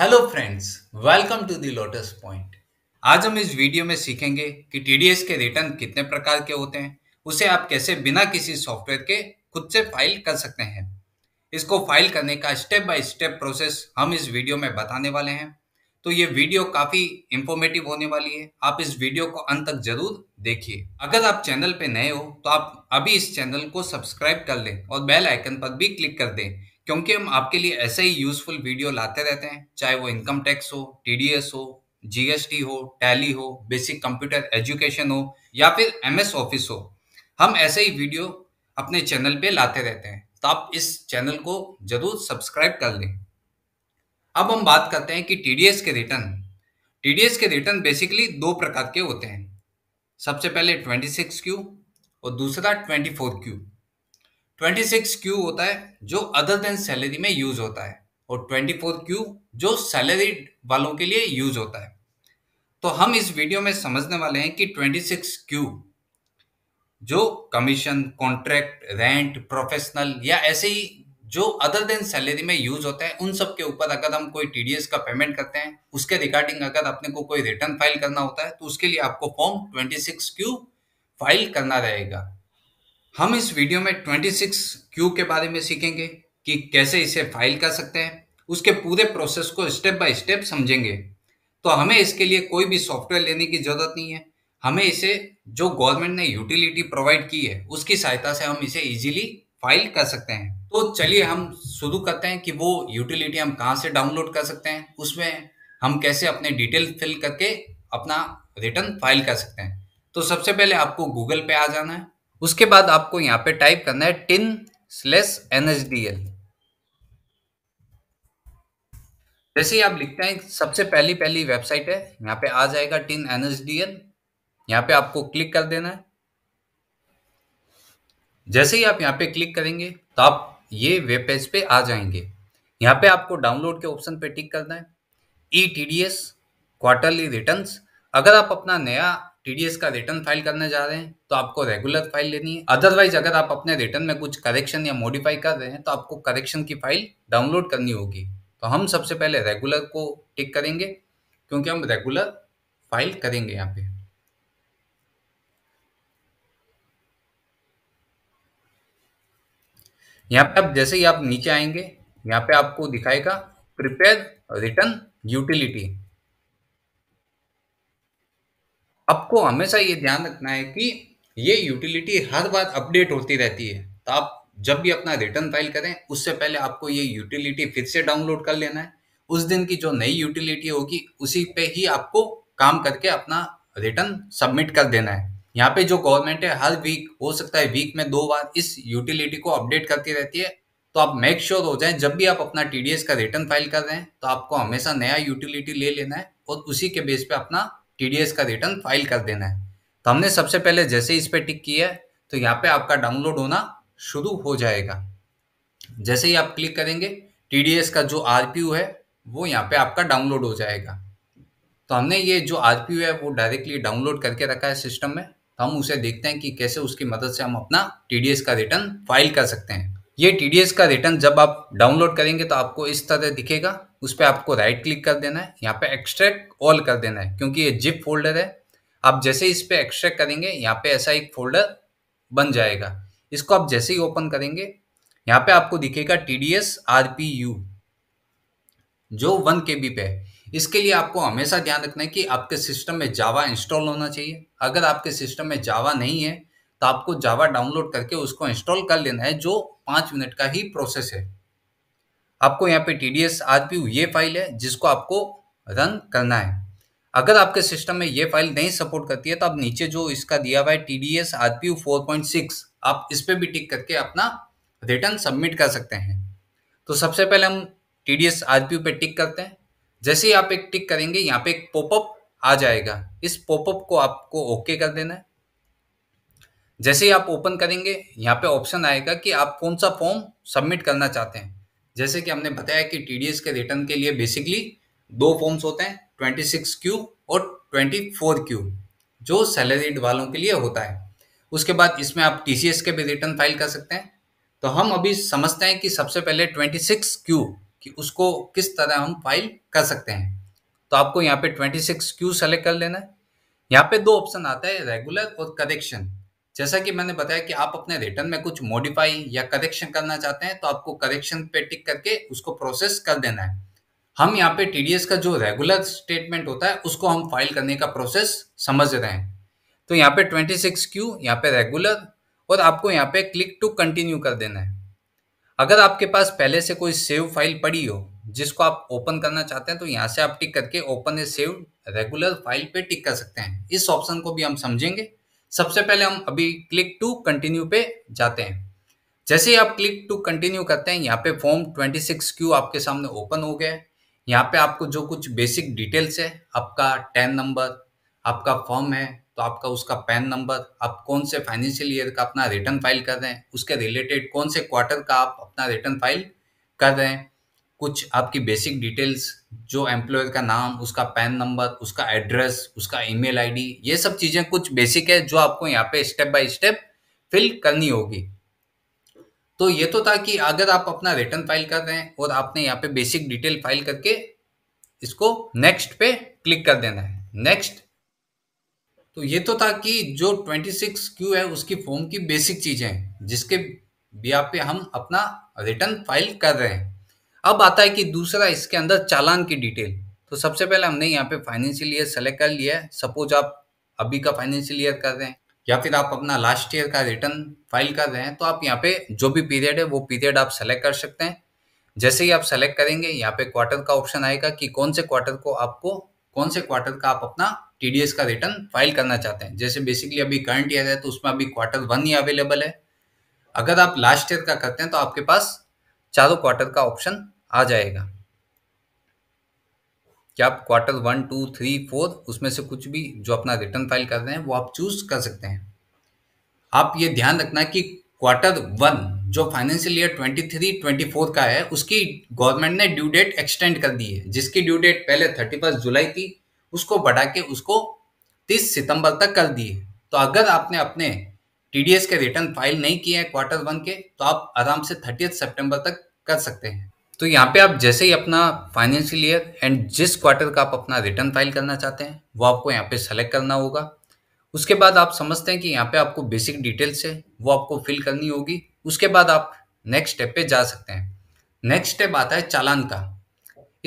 hello friends welcome to the Lotus Point आज हम इस वीडियो में सीखेंगे कि टीडीएस के रिटर्न कितने प्रकार के होते हैं उसे आप कैसे बिना किसी सॉफ्टवेयर के खुद से फाइल कर सकते हैं इसको फाइल करने का स्टेप बाय स्टेप प्रोसेस हम इस वीडियो में बताने वाले हैं तो ये वीडियो काफ़ी इंफॉर्मेटिव होने वाली है आप इस वीडियो को अंत तक जरूर देखिए अगर आप चैनल पर नए हो तो आप अभी इस चैनल को सब्सक्राइब कर लें और बेल आइकन पर भी क्लिक कर दें क्योंकि हम आपके लिए ऐसे ही यूजफुल वीडियो लाते रहते हैं चाहे वो इनकम टैक्स हो टीडीएस हो जीएसटी हो टैली हो बेसिक कंप्यूटर एजुकेशन हो या फिर एमएस ऑफिस हो हम ऐसे ही वीडियो अपने चैनल पे लाते रहते हैं तो आप इस चैनल को जरूर सब्सक्राइब कर लें अब हम बात करते हैं कि टीडीएस के रिटर्न टीडीएस के रिटर्न बेसिकली दो प्रकार के होते हैं सबसे पहले सिक्स क्यू और दूसरा four Q twenty six Q होता है जो अदर देन सैलरी में यूज होता है और ट्वेंटी फोर क्यू जो सैलरी वालों के लिए यूज होता है तो हम इस वीडियो में समझने वाले हैं कि ट्वेंटी सिक्स क्यू जो कमीशन कॉन्ट्रैक्ट रेंट प्रोफेशनल या ऐसे ही जो अदर देन सैलरी में यूज होते हैं उन सब के ऊपर अगर हम कोई टी का पेमेंट करते हैं उसके रिगार्डिंग अगर अपने को कोई रिटर्न फाइल करना होता है तो उसके लिए आपको form twenty six Q file करना रहेगा हम इस वीडियो में 26 क्यू के बारे में सीखेंगे कि कैसे इसे फाइल कर सकते हैं उसके पूरे प्रोसेस को स्टेप बाय स्टेप समझेंगे तो हमें इसके लिए कोई भी सॉफ्टवेयर लेने की ज़रूरत नहीं है हमें इसे जो गवर्नमेंट ने यूटिलिटी प्रोवाइड की है उसकी सहायता से हम इसे इजीली फाइल कर सकते हैं तो चलिए हम शुरू करते हैं कि वो यूटिलिटी हम कहाँ से डाउनलोड कर सकते हैं उसमें हम कैसे अपने डिटेल फिल करके अपना रिटर्न फाइल कर सकते हैं तो सबसे पहले आपको गूगल पे आ जाना है उसके बाद आपको यहां पे टाइप करना है TIN slash N H D L जैसे ही आप लिखते हैं सबसे पहली पहली वेबसाइट है यहां पे आ जाएगा TIN N H D L यहाँ पे आपको क्लिक कर देना है जैसे ही आप यहां पे क्लिक करेंगे तो आप ये वेब पेज पे आ जाएंगे यहां पे आपको डाउनलोड के ऑप्शन पे टिक करना है e T D S quarterly return अगर आप अपना नया टीडीएस का रिटर्न फाइल करने जा रहे हैं तो आपको रेगुलर फाइल लेनी है अदरवाइज अगर आप अपने रिटर्न में कुछ करेक्शन या मॉडिफाई कर रहे हैं तो आपको करेक्शन की फाइल डाउनलोड करनी होगी तो हम सबसे पहले रेगुलर को टिक करेंगे क्योंकि हम रेगुलर फाइल करेंगे यहाँ पे यहाँ पे आप जैसे ही आप नीचे आएंगे यहाँ पे आपको दिखाएगा प्रिपेयर रिटर्न यूटिलिटी आपको हमेशा ये ध्यान रखना है कि ये यूटिलिटी हर बार अपडेट होती रहती है तो आप जब भी अपना रिटर्न फाइल करें उससे पहले आपको ये यूटिलिटी फिर से डाउनलोड कर लेना है उस दिन की जो नई यूटिलिटी होगी उसी पे ही आपको काम करके अपना रिटर्न सबमिट कर देना है यहाँ पे जो गवर्नमेंट है हर वीक हो सकता है वीक में दो बार इस यूटिलिटी को अपडेट करती रहती है तो आप मेक श्योर sure हो जाए जब भी आप अपना टी का रिटर्न फाइल कर रहे हैं तो आपको हमेशा नया यूटिलिटी ले लेना है और उसी के बेस पे अपना टीडीएस का रिटर्न फाइल कर देना है तो हमने सबसे पहले जैसे इस पर टिक किया है तो यहाँ पे आपका डाउनलोड होना शुरू हो जाएगा जैसे ही आप क्लिक करेंगे टीडीएस का जो यू है वो यहाँ पे आपका डाउनलोड हो जाएगा तो हमने ये जो यू है वो डायरेक्टली डाउनलोड करके रखा है सिस्टम में तो हम उसे देखते हैं कि कैसे उसकी मदद से हम अपना एस का रिटर्न फाइल कर सकते हैं ये टीडीएस का रिटर्न जब आप डाउनलोड करेंगे तो आपको इस तरह दिखेगा उस पर आपको राइट क्लिक कर देना है यहाँ पे एक्सट्रैक्ट ऑल कर देना है क्योंकि ये जिप फोल्डर है आप जैसे इस पर एक्सट्रैक्ट करेंगे यहाँ पे ऐसा एक फोल्डर बन जाएगा इसको आप जैसे ही ओपन करेंगे यहाँ पे आपको दिखेगा T D S R P U जो वन के बी पे है इसके लिए आपको हमेशा ध्यान रखना है कि आपके सिस्टम में जावा इंस्टॉल होना चाहिए अगर आपके सिस्टम में जावा नहीं है तो आपको जावा डाउनलोड करके उसको इंस्टॉल कर लेना है जो पाँच मिनट का ही प्रोसेस है आपको यहाँ पे T D S R P U ये फाइल है जिसको आपको रन करना है अगर आपके सिस्टम में ये फाइल नहीं सपोर्ट करती है तो आप नीचे जो इसका दिया हुआ है T D S R P U four point six आप इस पर भी टिक करके अपना रिटर्न सबमिट कर सकते हैं तो सबसे पहले हम T D S R P U पे टिक करते हैं जैसे ही आप एक टिक करेंगे यहाँ पे एक पॉपअप आ जाएगा इस पॉपअप को आपको ओके कर देना है जैसे ही आप ओपन करेंगे यहाँ पे ऑप्शन आएगा कि आप कौन सा फॉर्म सबमिट करना चाहते हैं जैसे कि हमने बताया कि टीडीएस के रिटर्न के लिए बेसिकली दो फॉर्म्स होते हैं ट्वेंटी सिक्स क्यू और ट्वेंटी फोर क्यू जो सैलरीड वालों के लिए होता है उसके बाद इसमें आप टी के भी रिटर्न फाइल कर सकते हैं तो हम अभी समझते हैं कि सबसे पहले ट्वेंटी सिक्स क्यू कि उसको किस तरह हम फाइल कर सकते हैं तो आपको यहाँ पे ट्वेंटी सिक्स क्यू सेलेक्ट कर लेना है यहाँ पे दो ऑप्शन आता है रेगुलर और करेक्शन जैसा कि मैंने बताया कि आप अपने रिटर्न में कुछ मॉडिफाई या करेक्शन करना चाहते हैं तो आपको करेक्शन पे टिक करके उसको प्रोसेस कर देना है हम यहाँ पे टी का जो रेगुलर स्टेटमेंट होता है उसको हम फाइल करने का प्रोसेस समझ रहे हैं तो यहाँ पे 26 क्यू यहाँ पे रेगुलर और आपको यहाँ पे क्लिक टू कंटिन्यू कर देना है अगर आपके पास पहले से कोई सेव फाइल पड़ी हो जिसको आप ओपन करना चाहते हैं तो यहाँ से आप टिक करके open a save regular file पे टिक कर सकते हैं इस ऑप्शन को भी हम समझेंगे सबसे पहले हम अभी क्लिक टू कंटिन्यू पे जाते हैं जैसे ही आप क्लिक टू कंटिन्यू करते हैं यहाँ पे फॉर्म 26 क्यू आपके सामने ओपन हो गया है यहाँ पे आपको जो कुछ बेसिक डिटेल्स है आपका टैन नंबर आपका फॉर्म है तो आपका उसका पैन नंबर आप कौन से फाइनेंशियल ईयर का अपना रिटर्न फाइल कर रहे हैं उसके रिलेटेड कौन से क्वार्टर का आप अपना रिटर्न फाइल कर रहे हैं कुछ आपकी बेसिक डिटेल्स जो एम्प्लॉयर का नाम उसका पैन नंबर उसका एड्रेस उसका ईमेल आईडी ये सब चीज़ें कुछ बेसिक है जो आपको यहाँ पे स्टेप बाय स्टेप फिल करनी होगी तो ये तो था कि अगर आप अपना रिटर्न फाइल कर रहे हैं और आपने यहाँ पे बेसिक डिटेल फाइल करके इसको नेक्स्ट पे क्लिक कर देना है नेक्स्ट तो ये तो था कि जो 26 क्यू है उसकी फॉर्म की बेसिक चीज़ें जिसके यहाँ पे हम अपना रिटर्न फाइल कर रहे हैं अब आता है कि दूसरा इसके अंदर चालान की डिटेल तो सबसे पहले हमने यहाँ पे फाइनेंशियल ईयर सेलेक्ट कर लिया है सपोज आप अभी का फाइनेंशियल ईयर कर रहे हैं या फिर आप अपना लास्ट ईयर का रिटर्न फाइल कर रहे हैं तो आप यहाँ पे जो भी पीरियड है वो पीरियड आप सेलेक्ट कर सकते हैं जैसे ही आप सेलेक्ट करेंगे यहाँ पे क्वार्टर का ऑप्शन आएगा कि कौन से क्वार्टर को आपको कौन से क्वार्टर का आप अपना टी का रिटर्न फाइल करना चाहते हैं जैसे बेसिकली अभी करंट ईयर है तो उसमें अभी क्वार्टर वन ही अवेलेबल है अगर आप लास्ट ईयर का करते हैं तो आपके पास चारों क्वार्टर का ऑप्शन आ जाएगा कि आप quarter one two three four उसमें से कुछ भी जो अपना रिटर्न फाइल कर रहे हैं वो आप चूज कर सकते हैं आप ये ध्यान रखना कि क्वार्टर वन जो financial year twenty three twenty four का है उसकी गवर्नमेंट ने ड्यू डेट एक्सटेंड कर दी है जिसकी ड्यू डेट पहले थर्टी फर्स्ट जुलाई थी उसको बढ़ा के उसको तीस सितंबर तक कर दिए तो अगर आपने अपने टीडीएस के रिटर्न फाइल नहीं किए हैं क्वार्टर वन के तो आप आराम से थर्टी सितंबर तक कर सकते हैं तो यहाँ पे आप जैसे ही अपना फाइनेंशियल ईयर एंड जिस क्वार्टर का आप अपना रिटर्न फाइल करना चाहते हैं वो आपको यहाँ पे सेलेक्ट करना होगा उसके बाद आप समझते हैं कि यहाँ पे आपको बेसिक डिटेल्स है वो आपको फिल करनी होगी उसके बाद आप नेक्स्ट स्टेप पे जा सकते हैं नेक्स्ट स्टेप आता है चालान का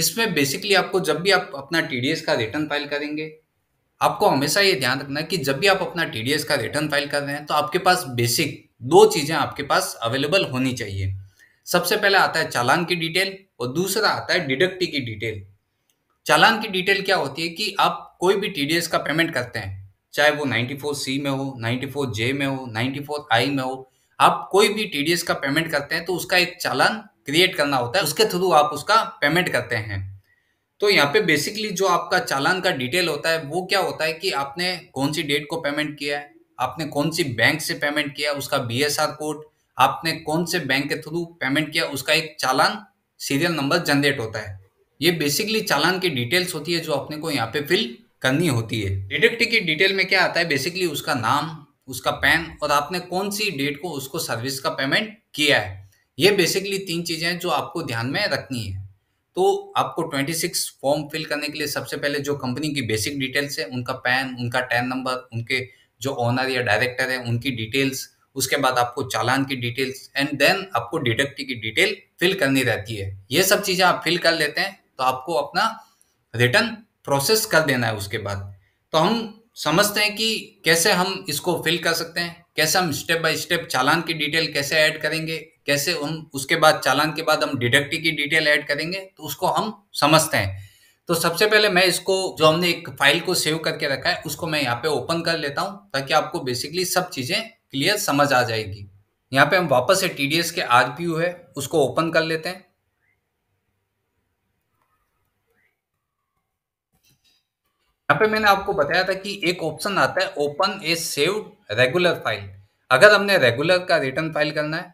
इसमें बेसिकली आपको जब भी आप अपना टी का रिटर्न फाइल करेंगे आपको हमेशा ये ध्यान रखना है कि जब भी आप अपना टी का रिटर्न फाइल कर रहे हैं तो आपके पास बेसिक दो चीज़ें आपके पास अवेलेबल होनी चाहिए सबसे पहले आता है चालान की डिटेल और दूसरा आता है डिडक्टी की डिटेल चालान की डिटेल क्या होती है कि आप कोई भी टी का पेमेंट करते हैं चाहे वो 94 सी में हो 94 जे में हो 94 आई में हो आप कोई भी टी का पेमेंट करते हैं तो उसका एक चालान क्रिएट करना होता है उसके थ्रू आप उसका पेमेंट करते हैं तो यहाँ पे बेसिकली जो आपका चालान का डिटेल होता है वो क्या होता है कि आपने कौन सी डेट को पेमेंट किया है आपने कौन सी बैंक से पेमेंट किया उसका बी कोड आपने कौन से बैंक के थ्रू पेमेंट किया उसका एक चालान सीरियल नंबर जनरेट होता है ये बेसिकली चालान की डिटेल्स होती है जो अपने को यहाँ पे फिल करनी होती है डिडक्ट की डिटेल में क्या आता है बेसिकली उसका नाम उसका पैन और आपने कौन सी डेट को उसको सर्विस का पेमेंट किया है ये बेसिकली तीन चीज़ें हैं जो आपको ध्यान में रखनी है तो आपको 26 फॉर्म फिल करने के लिए सबसे पहले जो कंपनी की बेसिक डिटेल्स है उनका पैन उनका टैन नंबर उनके जो ऑनर या डायरेक्टर है उनकी डिटेल्स उसके बाद आपको चालान की डिटेल्स एंड देन आपको डिडक्ट की डिटेल फिल करनी रहती है ये सब चीज़ें आप फिल कर लेते हैं तो आपको अपना रिटर्न प्रोसेस कर देना है उसके बाद तो हम समझते हैं कि कैसे हम इसको फिल कर सकते हैं कैसे हम स्टेप बाय स्टेप चालान की डिटेल कैसे ऐड करेंगे कैसे उन उसके बाद चालान के बाद हम डिडक्ट की डिटेल ऐड करेंगे तो उसको हम समझते हैं तो सबसे पहले मैं इसको जो हमने एक फाइल को सेव करके रखा है उसको मैं यहाँ पे ओपन कर लेता हूँ ताकि आपको बेसिकली सब चीज़ें क्लियर समझ आ जाएगी यहाँ पे हम वापस से टी के आर पी है उसको ओपन कर लेते हैं पे मैंने आपको बताया था कि एक ऑप्शन आता है open a saved regular file अगर हमने रेगुलर का रिटर्न फाइल करना है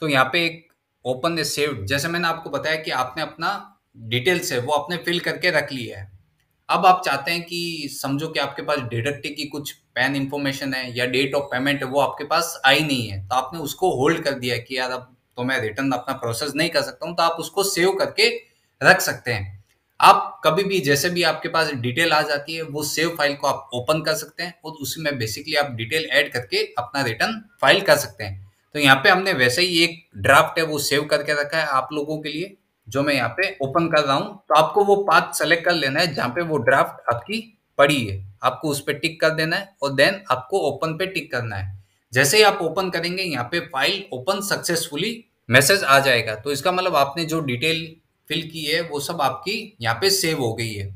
तो यहाँ पे एक ओपन ए सेव्ड जैसे मैंने आपको बताया कि आपने अपना डिटेल्स है वो आपने फिल करके रख लिया है अब आप चाहते हैं कि समझो कि आपके पास डिडक्टी की कुछ पैन इन्फॉर्मेशन है या डेट ऑफ पेमेंट है वो आपके पास आई नहीं है तो आपने उसको होल्ड कर दिया कि यार अब तो मैं रिटर्न अपना प्रोसेस नहीं कर सकता हूँ तो आप उसको सेव करके रख सकते हैं आप कभी भी जैसे भी आपके पास डिटेल आ जाती है वो सेव फाइल को आप ओपन कर सकते हैं और उसी में बेसिकली आप डिटेल ऐड करके अपना रिटर्न फाइल कर सकते हैं तो यहाँ पे हमने वैसे ही एक ड्राफ्ट है वो सेव करके रखा है आप लोगों के लिए जो मैं यहाँ पे ओपन कर रहा हूँ तो आपको वो पाथ सेलेक्ट कर लेना है जहाँ पे वो ड्राफ्ट आपकी पड़ी है आपको उस पर टिक कर देना है और देन आपको ओपन पे टिक करना है जैसे ही आप ओपन करेंगे यहाँ पे फाइल ओपन सक्सेसफुली मैसेज आ जाएगा तो इसका मतलब आपने जो डिटेल फिल की है वो सब आपकी यहाँ पे सेव हो गई है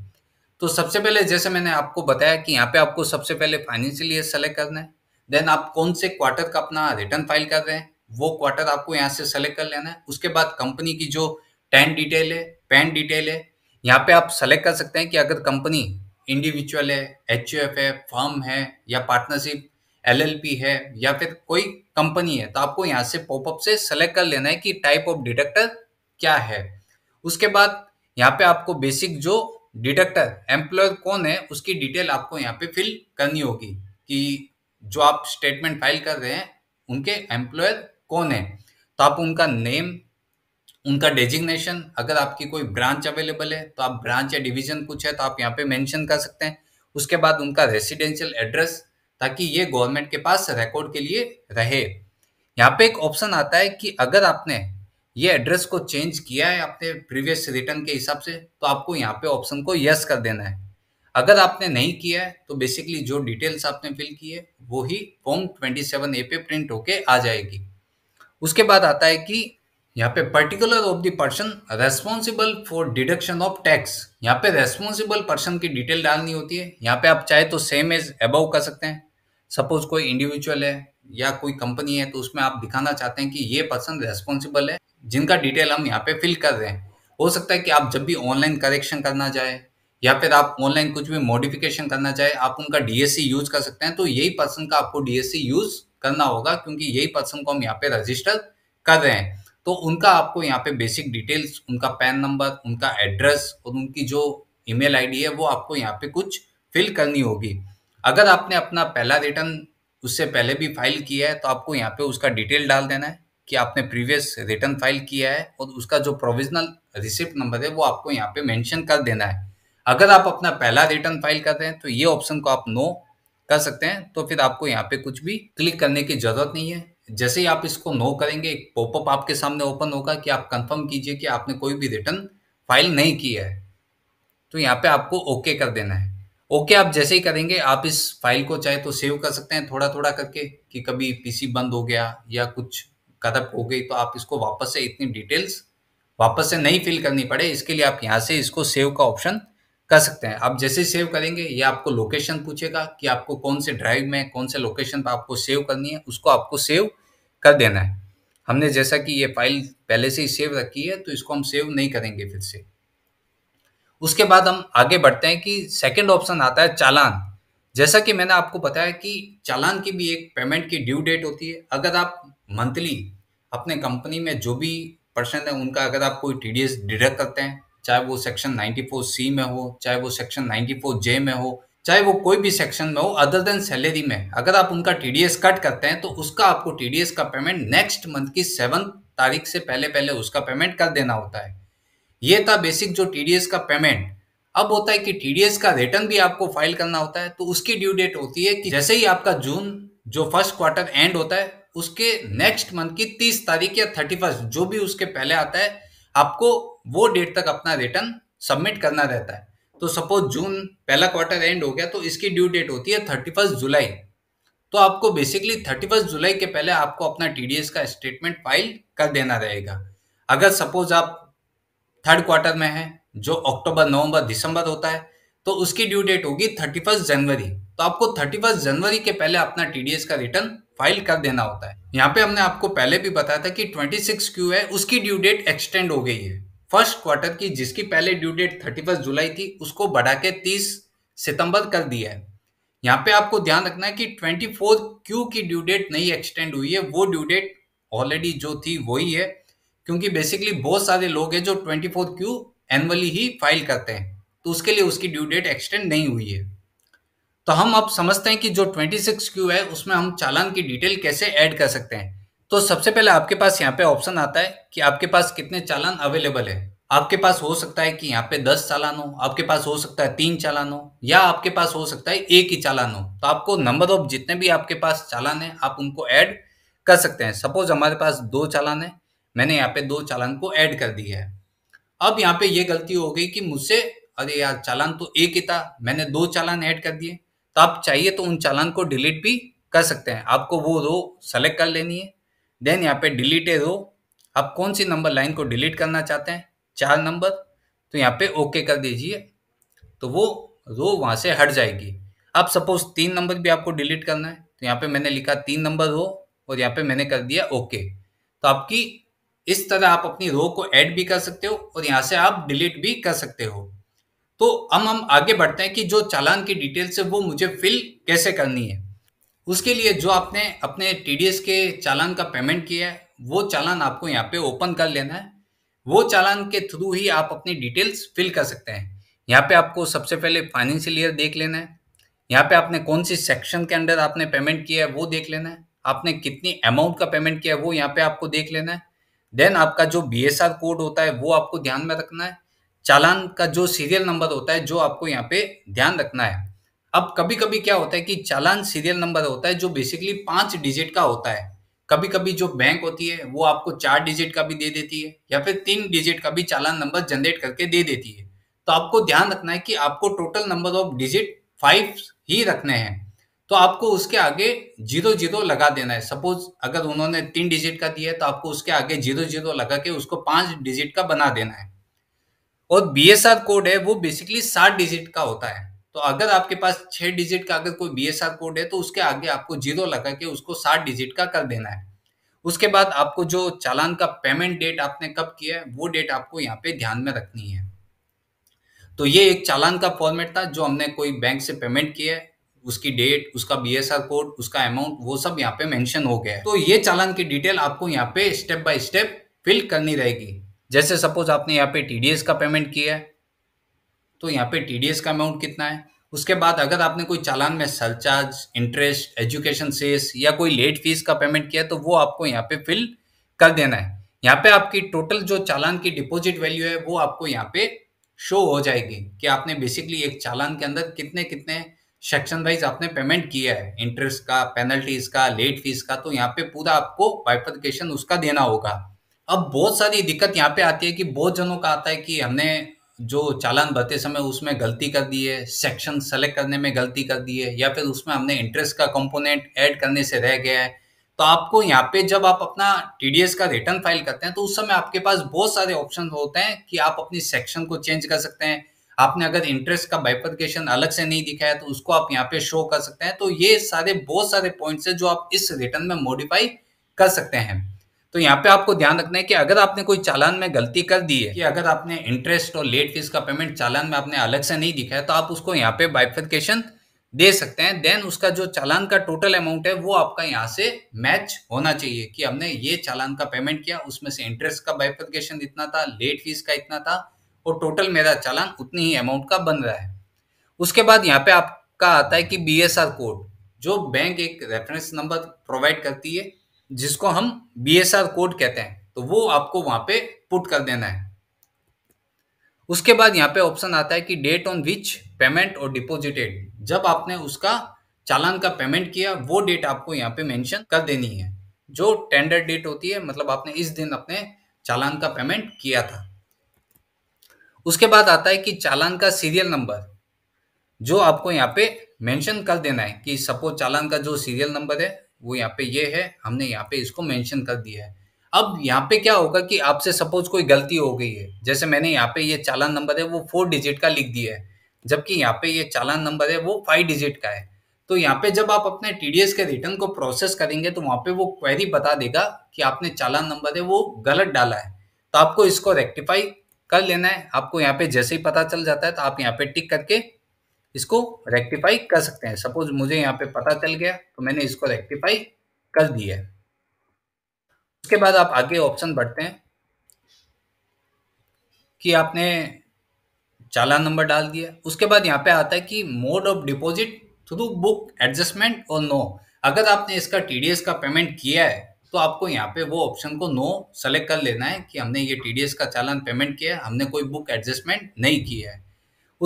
तो सबसे पहले जैसे मैंने आपको बताया कि यहाँ पे आपको सबसे पहले फाइनेंशियल ईयर सेलेक्ट करना है देन आप कौन से क्वार्टर का अपना रिटर्न फाइल कर रहे हैं वो क्वार्टर आपको यहाँ से सेलेक्ट कर लेना है उसके बाद कंपनी की जो टेन डिटेल है पेन डिटेल है यहाँ पे आप सेलेक्ट कर सकते हैं कि अगर कंपनी इंडिविजुअल है एच है फर्म है या पार्टनरशिप एलएलपी है या फिर कोई कंपनी है तो आपको यहाँ से पॉपअप से सेलेक्ट कर लेना है कि टाइप ऑफ डिटेक्टर क्या है उसके बाद यहाँ पे आपको बेसिक जो डिटेक्टर एम्प्लॉयर कौन है उसकी डिटेल आपको यहाँ पे फिल करनी होगी कि जो आप स्टेटमेंट फाइल कर रहे हैं उनके एम्प्लॉयर कौन है तो आप उनका नेम उनका डेजिग्नेशन अगर आपकी कोई ब्रांच अवेलेबल है तो आप ब्रांच या डिवीजन कुछ है तो आप यहाँ पे मेंशन कर सकते हैं उसके बाद उनका रेसिडेंशियल एड्रेस ताकि ये गवर्नमेंट के पास रिकॉर्ड के लिए रहे यहाँ पे एक ऑप्शन आता है कि अगर आपने ये एड्रेस को चेंज किया है अपने प्रीवियस रिटर्न के हिसाब से तो आपको यहाँ पे ऑप्शन को यस कर देना है अगर आपने नहीं किया है तो बेसिकली जो डिटेल्स आपने फिल की है वो ही फॉर्म ट्वेंटी सेवन ए पे प्रिंट होके आ जाएगी उसके बाद आता है कि यहाँ पे पर्टिकुलर ऑफ दर्सन person responsible for deduction of tax यहाँ पे रेस्पॉन्सिबल पर्सन की डिटेल डालनी होती है यहाँ पे आप चाहे तो सेम एज अबव कर सकते हैं सपोज कोई इंडिविजुअल है या कोई कंपनी है तो उसमें आप दिखाना चाहते हैं कि ये पर्सन रेस्पॉन्सिबल है जिनका डिटेल हम यहाँ पे फिल कर रहे हैं हो सकता है कि आप जब भी ऑनलाइन करेक्शन करना चाहे या फिर आप ऑनलाइन कुछ भी मॉडिफिकेशन करना चाहे आप उनका डीएससी यूज कर सकते हैं तो यही पर्सन का आपको डीएससी यूज करना होगा क्योंकि यही पर्सन को हम यहाँ पे रजिस्टर कर रहे हैं तो उनका आपको यहाँ पे बेसिक डिटेल्स उनका पैन नंबर उनका एड्रेस और उनकी जो ईमेल आईडी है वो आपको यहाँ पे कुछ फिल करनी होगी अगर आपने अपना पहला रिटर्न उससे पहले भी फाइल किया है तो आपको यहाँ पे उसका डिटेल डाल देना है कि आपने प्रीवियस रिटर्न फाइल किया है और उसका जो प्रोविजनल रिसिप्ट नंबर है वो आपको यहाँ पे मैंशन कर देना है अगर आप अपना पहला रिटर्न फाइल कर रहे हैं तो ये ऑप्शन को आप नो कर सकते हैं तो फिर आपको यहाँ पे कुछ भी क्लिक करने की ज़रूरत नहीं है जैसे ही आप इसको नो करेंगे एक पॉपअप आपके सामने ओपन होगा कि आप कंफर्म कीजिए कि आपने कोई भी रिटर्न फाइल नहीं किया है तो यहाँ पे आपको ओके कर देना है ओके आप जैसे ही करेंगे आप इस फाइल को चाहे तो सेव कर सकते हैं थोड़ा थोड़ा करके कि कभी पीसी बंद हो गया या कुछ कदप हो गई तो आप इसको वापस से इतनी डिटेल्स वापस से नहीं फिल करनी पड़े इसके लिए आप यहाँ से इसको सेव का ऑप्शन कर सकते हैं आप जैसे सेव करेंगे ये आपको लोकेशन पूछेगा कि आपको कौन से ड्राइव में कौन से लोकेशन पर आपको सेव करनी है उसको आपको सेव कर देना है हमने जैसा कि ये फाइल पहले से ही सेव रखी है तो इसको हम सेव नहीं करेंगे फिर से उसके बाद हम आगे बढ़ते हैं कि सेकंड ऑप्शन आता है चालान जैसा कि मैंने आपको बताया कि चालान की भी एक पेमेंट की ड्यू डेट होती है अगर आप मंथली अपने कंपनी में जो भी पर्सन है उनका अगर आप कोई टी डिडक्ट करते हैं चाहे वो सेक्शन 94 सी में हो चाहे वो सेक्शन 94 जे में हो चाहे वो कोई भी सेक्शन में हो अदर देन सैलरी में अगर आप उनका टीडीएस कट करते हैं तो उसका आपको टीडीएस का पेमेंट नेक्स्ट मंथ की सेवन तारीख से पहले पहले उसका पेमेंट कर देना होता है ये था बेसिक जो टीडीएस का पेमेंट अब होता है कि टीडीएस का रिटर्न भी आपको फाइल करना होता है तो उसकी ड्यू डेट होती है कि जैसे ही आपका जून जो फर्स्ट क्वार्टर एंड होता है उसके नेक्स्ट मंथ की तीस तारीख या थर्टी फर्स्ट जो भी उसके पहले आता है आपको वो डेट तक अपना रिटर्न सबमिट करना रहता है तो सपोज जून पहला क्वार्टर एंड हो गया तो इसकी ड्यू डेट होती है थर्टी फर्स्ट जुलाई तो आपको बेसिकली थर्टी फर्स्ट जुलाई के पहले आपको अपना टीडीएस का स्टेटमेंट फाइल कर देना रहेगा अगर सपोज आप थर्ड क्वार्टर में हैं जो अक्टूबर नवंबर दिसंबर होता है तो उसकी ड्यू डेट होगी थर्टी फर्स्ट जनवरी तो आपको थर्टी फर्स्ट जनवरी के पहले अपना टीडीएस का रिटर्न फाइल कर देना होता है यहाँ पे हमने आपको पहले भी बताया था कि ट्वेंटी सिक्स क्यू है उसकी ड्यू डेट एक्सटेंड हो गई है फर्स्ट क्वार्टर की जिसकी पहले ड्यू डेट थर्टी फर्स्ट जुलाई थी उसको बढ़ा के तीस सितंबर कर दिया है यहाँ पे आपको ध्यान रखना है कि ट्वेंटी फोर क्यू की ड्यू डेट नहीं एक्सटेंड हुई है वो ड्यू डेट ऑलरेडी जो थी वही है क्योंकि बेसिकली बहुत सारे लोग हैं जो ट्वेंटी फोर क्यू एनुअली ही फाइल करते हैं तो उसके लिए उसकी ड्यू डेट एक्सटेंड नहीं हुई है तो हम अब समझते हैं कि जो ट्वेंटी सिक्स क्यू है उसमें हम चालान की डिटेल कैसे ऐड कर सकते हैं तो सबसे पहले आपके पास यहाँ पे ऑप्शन आता है कि आपके पास कितने चालान अवेलेबल है आपके पास हो सकता है कि यहाँ पे दस चालान हो आपके पास हो सकता है तीन चालान हो या आपके पास हो सकता है एक ही चालान हो तो आपको नंबर ऑफ जितने भी आपके पास चालान है आप उनको ऐड कर सकते हैं सपोज हमारे पास दो चालान है मैंने यहाँ पे दो चालान को ऐड कर दिया है अब यहाँ पे ये गलती हो गई कि मुझसे अरे यार चालान तो एक ही था मैंने दो चालान ऐड कर दिए तो आप चाहिए तो उन चालान को डिलीट भी कर सकते हैं आपको वो रो सेलेक्ट कर लेनी है देन यहाँ पे डिलीट ए रो आप कौन सी नंबर लाइन को डिलीट करना चाहते हैं चार नंबर तो यहाँ पे ओके कर दीजिए तो वो रो वहाँ से हट जाएगी अब सपोज तीन नंबर भी आपको डिलीट करना है तो यहाँ पे मैंने लिखा तीन नंबर रो और यहाँ पे मैंने कर दिया ओके तो आपकी इस तरह आप अपनी रो को ऐड भी कर सकते हो और यहाँ से आप डिलीट भी कर सकते हो तो अब हम आगे बढ़ते हैं कि जो चालान की डिटेल्स है वो मुझे फिल कैसे करनी है उसके लिए जो आपने अपने टी के चालान का पेमेंट किया है वो चालान आपको यहाँ पे ओपन कर लेना है वो चालान के थ्रू ही आप अपनी डिटेल्स फिल कर सकते हैं यहाँ पे आपको सबसे पहले फाइनेंशियल ईयर देख लेना है यहाँ पे आपने कौन सी सेक्शन के अंडर आपने पेमेंट किया है वो देख लेना है आपने कितनी अमाउंट का पेमेंट किया है वो यहाँ पे आपको देख लेना है देन आपका जो बी कोड होता है वो आपको ध्यान में रखना है चालान का जो सीरियल नंबर होता है जो आपको यहाँ पे ध्यान रखना है अब कभी कभी क्या होता है कि चालान सीरियल नंबर होता है जो बेसिकली पांच डिजिट का होता है कभी कभी जो बैंक होती है वो आपको चार डिजिट का भी दे देती है या फिर तीन डिजिट का भी चालान नंबर जनरेट करके दे देती है तो आपको ध्यान रखना है कि आपको total number of digit five ही रखने हैं तो आपको उसके आगे जीरो जीरो लगा देना है सपोज अगर उन्होंने तीन डिजिट का दिया है तो आपको उसके आगे जीरो जीरो लगा के उसको पांच डिजिट का बना देना है और बी कोड है वो बेसिकली सात डिजिट का होता है तो अगर आपके पास छह डिजिट का अगर कोई बी कोड है तो उसके आगे आपको जीरो लगा के उसको सात डिजिट का कर देना है उसके बाद आपको जो चालान का पेमेंट डेट आपने कब किया है वो डेट आपको यहाँ पे ध्यान में रखनी है तो ये एक चालान का फॉर्मेट था जो हमने कोई बैंक से पेमेंट किया है उसकी डेट उसका बी कोड उसका अमाउंट वो सब यहाँ पे मेंशन हो गया है तो ये चालान की डिटेल आपको यहाँ पे स्टेप बाय स्टेप फिल करनी रहेगी जैसे सपोज आपने यहाँ पे टीडीएस का पेमेंट किया है तो यहाँ पे टीडीएस का अमाउंट कितना है उसके बाद अगर आपने कोई चालान में सरचार्ज इंटरेस्ट एजुकेशन सेस या कोई लेट फीस का पेमेंट किया तो वो आपको यहाँ पे फिल कर देना है यहाँ पे आपकी टोटल जो चालान की डिपॉजिट वैल्यू है वो आपको यहाँ पे शो हो जाएगी कि आपने बेसिकली एक चालान के अंदर कितने कितने सेक्शन वाइज आपने पेमेंट किया है इंटरेस्ट का पेनल्टीज का लेट फीस का तो यहाँ पे पूरा आपको बाइफिकेशन उसका देना होगा अब बहुत सारी दिक्कत यहाँ पे आती है कि बहुत जनों का आता है कि हमने जो चालान भरते समय उसमें गलती कर दी है सेक्शन सेलेक्ट करने में गलती कर दी है या फिर उसमें हमने इंटरेस्ट का कंपोनेंट ऐड करने से रह गया है तो आपको यहाँ पे जब आप अपना टीडीएस का रिटर्न फाइल करते हैं तो उस समय आपके पास बहुत सारे ऑप्शन होते हैं कि आप अपनी सेक्शन को चेंज कर सकते हैं आपने अगर इंटरेस्ट का बाइफर्केशन अलग से नहीं दिखाया तो उसको आप यहाँ पे शो कर सकते हैं तो ये सारे बहुत सारे पॉइंट्स है जो आप इस रिटर्न में मॉडिफाई कर सकते हैं तो यहाँ पे आपको ध्यान रखना है कि अगर आपने कोई चालान में गलती कर दी है कि अगर आपने इंटरेस्ट और लेट फीस का पेमेंट चालान में आपने अलग से नहीं दिखाया तो आप उसको यहाँ पे बाइफिकेशन दे सकते हैं देन उसका जो चालान का टोटल अमाउंट है वो आपका यहाँ से मैच होना चाहिए कि हमने ये चालान का पेमेंट किया उसमें से इंटरेस्ट का बाइफिकेशन इतना था लेट फीस का इतना था और टोटल मेरा चालान उतनी ही अमाउंट का बन रहा है उसके बाद यहाँ पे आपका आता है कि बी कोड जो बैंक एक रेफरेंस नंबर प्रोवाइड करती है जिसको हम बी कोड कहते हैं तो वो आपको वहां पे पुट कर देना है उसके बाद यहाँ पे ऑप्शन आता है कि डेट ऑन विच पेमेंट और डिपोजिटेड जब आपने उसका चालान का पेमेंट किया वो डेट आपको यहाँ पे मेंशन कर देनी है जो टेंडर डेट होती है मतलब आपने इस दिन अपने चालान का पेमेंट किया था उसके बाद आता है कि चालान का सीरियल नंबर जो आपको यहाँ पे मेंशन कर देना है कि सपोज चालान का जो सीरियल नंबर है वो यहाँ पे ये है हमने यहाँ पे इसको मेंशन कर दिया है अब यहाँ पे क्या होगा कि आपसे सपोज कोई गलती हो गई है जैसे मैंने यहाँ पे ये चालान नंबर है वो फोर डिजिट का लिख दिया है जबकि यहाँ पे ये चालान नंबर है वो फाइव डिजिट का है तो यहाँ पे जब आप अपने टी के रिटर्न को प्रोसेस करेंगे तो वहाँ पे वो क्वेरी बता देगा कि आपने चालान नंबर है वो गलत डाला है तो आपको इसको रेक्टिफाई कर लेना है आपको यहाँ पे जैसे ही पता चल जाता है तो आप यहाँ पे टिक करके इसको रेक्टिफाई कर सकते हैं सपोज मुझे यहाँ पे पता चल गया तो मैंने इसको रेक्टिफाई कर दिया है उसके बाद आप आगे ऑप्शन बढ़ते हैं कि आपने चालान नंबर डाल दिया उसके बाद यहाँ पे आता है कि mode of deposit through book adjustment और नो अगर आपने इसका टीडीएस का पेमेंट किया है तो आपको यहाँ पे वो ऑप्शन को नो सेलेक्ट कर लेना है कि हमने ये टी का चालान पेमेंट किया है हमने कोई बुक एडजस्टमेंट नहीं किया है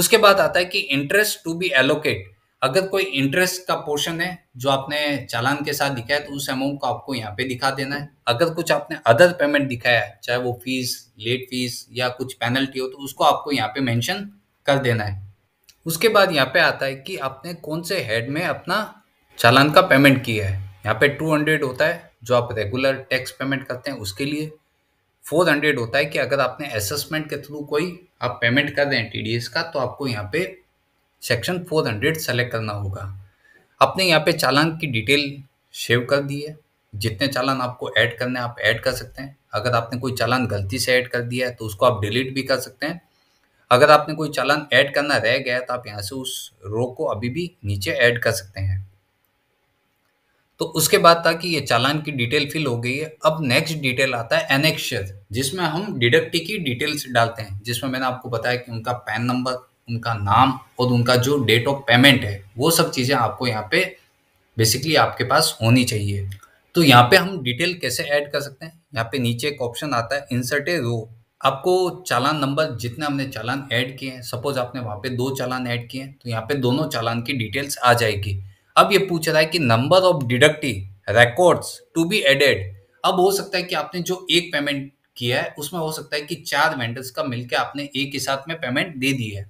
उसके बाद आता है कि इंटरेस्ट टू बी एलोकेट अगर कोई इंटरेस्ट का पोर्शन है जो आपने चालान के साथ दिखाया तो उस अमाउंट को आपको यहाँ पे दिखा देना है अगर कुछ आपने अदर पेमेंट दिखाया है चाहे वो फीस लेट फीस या कुछ पेनल्टी हो तो उसको आपको यहाँ पे मेंशन कर देना है उसके बाद यहाँ पे आता है कि आपने कौन से हेड में अपना चालान का पेमेंट किया है यहाँ पे टू हंड्रेड होता है जो आप रेगुलर टैक्स पेमेंट करते हैं उसके लिए फोर हंड्रेड होता है कि अगर आपने असेसमेंट के थ्रू कोई आप पेमेंट कर रहे हैं टी का तो आपको यहाँ पे सेक्शन फोर हंड्रेड सेलेक्ट करना होगा आपने यहाँ पे चालान की डिटेल सेव कर दी है जितने चालान आपको ऐड करने हैं आप ऐड कर सकते हैं अगर आपने कोई चालान गलती से ऐड कर दिया है तो उसको आप डिलीट भी कर सकते हैं अगर आपने कोई चालान ऐड करना रह गया है तो आप यहाँ से उस रो को अभी भी नीचे ऐड कर सकते हैं तो उसके बाद था कि ये चालान की डिटेल फिल हो गई है अब नेक्स्ट डिटेल आता है एनेक्शर जिसमें हम डिडक्टी की डिटेल्स डालते हैं जिसमें मैंने आपको बताया कि उनका पैन नंबर उनका नाम और उनका जो डेट ऑफ पेमेंट है वो सब चीज़ें आपको यहाँ पे बेसिकली आपके पास होनी चाहिए तो यहाँ पे हम डिटेल कैसे ऐड कर सकते हैं यहाँ पे नीचे एक ऑप्शन आता है इंसर्ट ए रो आपको चालान नंबर जितने हमने चालान ऐड किए हैं सपोज आपने वहाँ पे दो चालान ऐड किए हैं तो यहाँ पे दोनों चालान की डिटेल्स आ जाएगी अब ये पूछ रहा है कि number of deductee records to be added अब हो सकता है कि आपने जो एक पेमेंट किया है उसमें हो सकता है कि चार वेंडर्स का मिलकर आपने एक ही साथ में पेमेंट दे दी है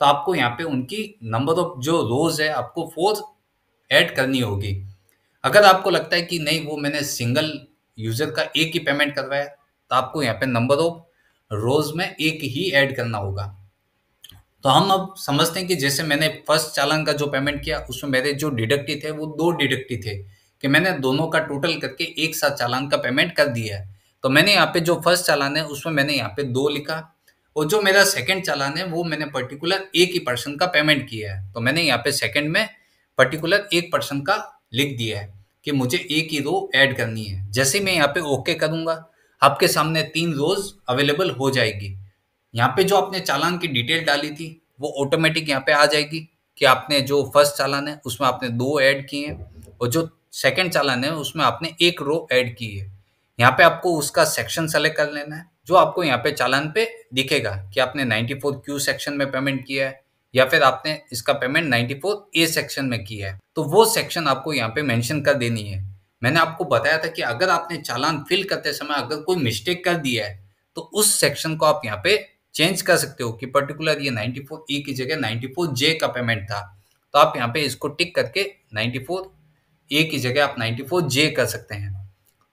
तो आपको यहाँ पे उनकी नंबर ऑफ जो रोज है आपको फोर ऐड करनी होगी अगर आपको लगता है कि नहीं वो मैंने सिंगल यूजर का एक ही पेमेंट करवाया तो आपको यहाँ पे नंबर ऑफ रोज में एक ही ऐड करना होगा तो हम अब समझते हैं कि जैसे मैंने फर्स्ट चालान का जो पेमेंट किया उसमें मेरे जो डिडक्टिव थे वो दो डिडक्टिव थे कि मैंने दोनों का टोटल करके एक साथ चालान का पेमेंट कर दिया है तो मैंने यहाँ पे जो फर्स्ट चालान है उसमें मैंने यहाँ पे दो लिखा और जो मेरा सेकंड चालान है वो मैंने पर्टिकुलर एक ही पर्सन का पेमेंट किया है तो मैंने यहाँ पे सेकेंड में पर्टिकुलर एक पर्सन का लिख दिया है कि मुझे एक ही रो ऐड करनी है जैसे मैं यहाँ पे ओके करूँगा आपके सामने तीन रोज अवेलेबल हो जाएगी यहाँ पे जो आपने चालान की डिटेल डाली थी वो ऑटोमेटिक यहाँ पे आ जाएगी कि आपने जो फर्स्ट चालान है उसमें आपने दो ऐड किए हैं और जो सेकंड चालान है उसमें आपने एक रो ऐड की है यहाँ पे आपको उसका सेक्शन सेलेक्ट कर लेना है जो आपको यहाँ पे चालान पे दिखेगा कि आपने 94 क्यू सेक्शन में पेमेंट किया है या फिर आपने इसका पेमेंट 94 ए सेक्शन में किया है तो वो सेक्शन आपको यहाँ पे मेंशन कर देनी है मैंने आपको बताया था कि अगर आपने चालान फिल करते समय अगर कोई मिस्टेक कर दिया है तो उस सेक्शन को आप यहाँ पे चेंज कर सकते हो कि पर्टिकुलर ये 94 ई की जगह 94 जे का पेमेंट था तो आप यहाँ पे इसको टिक करके 94 ए की जगह आप 94 जे कर सकते हैं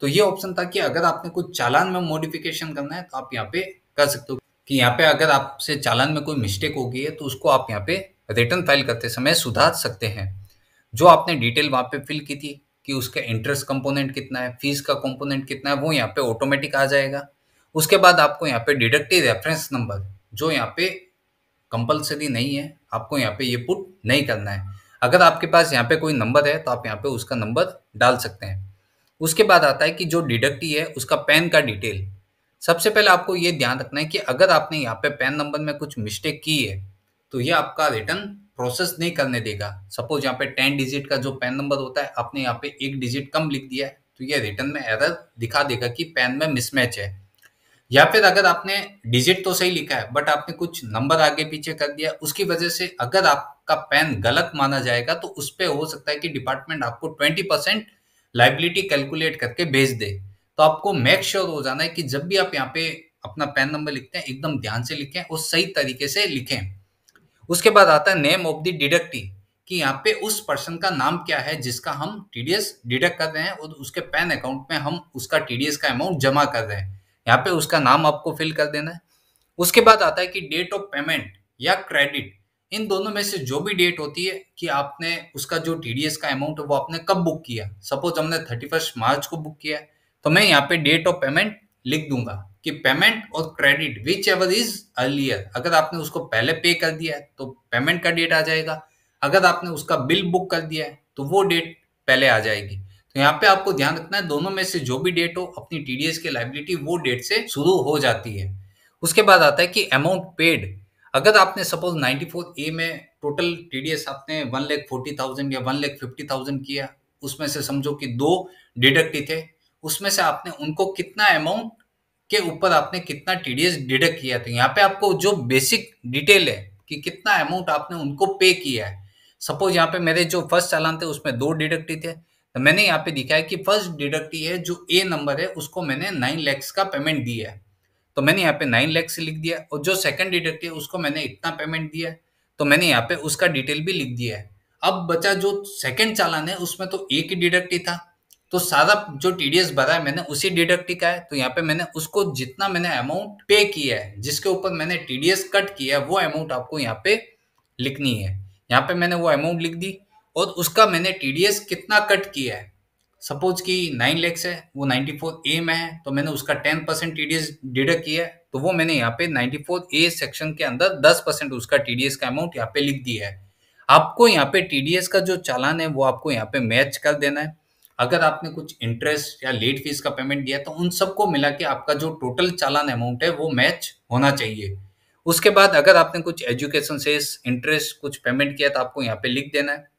तो ये ऑप्शन था कि अगर आपने कुछ चालान में मॉडिफिकेशन करना है तो आप यहाँ पे कर सकते हो कि यहाँ पे अगर आपसे चालान में कोई मिस्टेक हो गई है तो उसको आप यहाँ पे रिटर्न फाइल करते समय सुधार सकते हैं जो आपने डिटेल वहाँ पे फिल की थी कि उसका इंटरेस्ट कंपोनेंट कितना है फीस का कंपोनेंट कितना है वो यहाँ पे ऑटोमेटिक आ जाएगा उसके बाद आपको यहाँ पे डिडक्टिव रेफरेंस नंबर जो यहाँ पे कंपलसरी नहीं है आपको यहाँ पे ये पुट नहीं करना है अगर आपके पास यहाँ पे कोई नंबर है तो आप यहाँ पे उसका नंबर डाल सकते हैं उसके बाद आता है कि जो डिडक्टी है उसका पैन का डिटेल सबसे पहले आपको ये ध्यान रखना है कि अगर आपने यहाँ पे पैन नंबर में कुछ मिस्टेक की है तो ये आपका रिटर्न प्रोसेस नहीं करने देगा सपोज यहाँ पे टेन डिजिट का जो पैन नंबर होता है आपने यहाँ पे एक डिजिट कम लिख दिया है तो ये रिटर्न में एरर दिखा देगा कि पैन में मिसमैच है या फिर अगर आपने डिजिट तो सही लिखा है बट आपने कुछ नंबर आगे पीछे कर दिया उसकी वजह से अगर आपका पैन गलत माना जाएगा तो उस पर हो सकता है कि डिपार्टमेंट आपको ट्वेंटी परसेंट लाइबिलिटी कैलकुलेट करके भेज दे तो आपको मेक श्योर sure हो जाना है कि जब भी आप यहाँ पे अपना पैन नंबर लिखते हैं एकदम ध्यान से लिखें और सही तरीके से लिखें उसके बाद आता है नेम ऑफ द डिडक्टी कि यहाँ पे उस पर्सन का नाम क्या है जिसका हम टीडीएस डिडक्ट कर रहे हैं और उसके पैन अकाउंट में हम उसका टीडीएस का अमाउंट जमा कर रहे हैं यहाँ पे उसका नाम आपको फिल कर देना है उसके बाद आता है कि डेट ऑफ पेमेंट या क्रेडिट इन दोनों में से जो भी डेट होती है कि आपने उसका जो टी का अमाउंट है वो आपने कब बुक किया सपोज हमने थर्टी मार्च को बुक किया तो मैं यहाँ पे डेट ऑफ पेमेंट लिख दूंगा कि पेमेंट और credit whichever is earlier अगर आपने उसको पहले पे कर दिया है तो पेमेंट का डेट आ जाएगा अगर आपने उसका बिल बुक कर दिया है तो वो डेट पहले आ जाएगी तो यहाँ पे आपको ध्यान रखना है दोनों में से जो भी डेट हो अपनी टीडीएस की लाइबिलिटी वो डेट से शुरू हो जाती है उसके बाद आता है कि अमाउंट पेड अगर आपने सपोज 94 ए में टोटल टीडीएस आपने वन लैख फोर्टी थाउजेंड या वन लैख फिफ्टी थाउजेंड किया उसमें से समझो कि दो डिडक्ट थे उसमें से आपने उनको कितना अमाउंट के ऊपर आपने कितना टीडीएस डिडक्ट किया था यहाँ पे आपको जो बेसिक डिटेल है कि कितना अमाउंट आपने उनको पे किया है सपोज यहाँ पे मेरे जो फर्स्ट चालान थे उसमें दो डिडक्ट थे तो मैंने यहाँ पे दिखा है कि फर्स्ट डिडक्टी है जो ए नंबर है उसको मैंने नाइन लैक्स का पेमेंट दिया है तो मैंने यहाँ पे नाइन लैक्स लिख दिया और जो सेकंड डिडक्टी है उसको मैंने इतना पेमेंट दिया है तो मैंने यहाँ पे उसका डिटेल भी लिख दिया है अब बचा जो सेकंड चालान है उसमें तो एक ही डिडक्टी था तो सारा जो टीडीएस भरा है मैंने उसी डिडक्टी का है तो यहाँ पे मैंने उसको जितना मैंने अमाउंट पे किया है जिसके ऊपर मैंने टीडीएस कट किया है वो अमाउंट आपको यहाँ पे लिखनी है यहाँ पे मैंने वो अमाउंट लिख दी और उसका मैंने टी कितना कट किया है सपोज कि नाइन लैक्स है वो नाइन्टी फोर ए में है तो मैंने उसका ten percent T D S deduct किया है तो वो मैंने यहाँ पे नाइन्टी फोर ए सेक्शन के अंदर दस परसेंट उसका टी डी एस का अमाउंट यहाँ पे लिख दिया है आपको यहाँ पे टी डी एस का जो चालान है वो आपको यहाँ पे मैच कर देना है अगर आपने कुछ इंटरेस्ट या लेट फीस का पेमेंट दिया तो उन सबको मिला के आपका जो टोटल चालान अमाउंट है वो मैच होना चाहिए उसके बाद अगर आपने कुछ एजुकेशन से इंटरेस्ट कुछ पेमेंट किया तो आपको यहाँ पे लिख देना है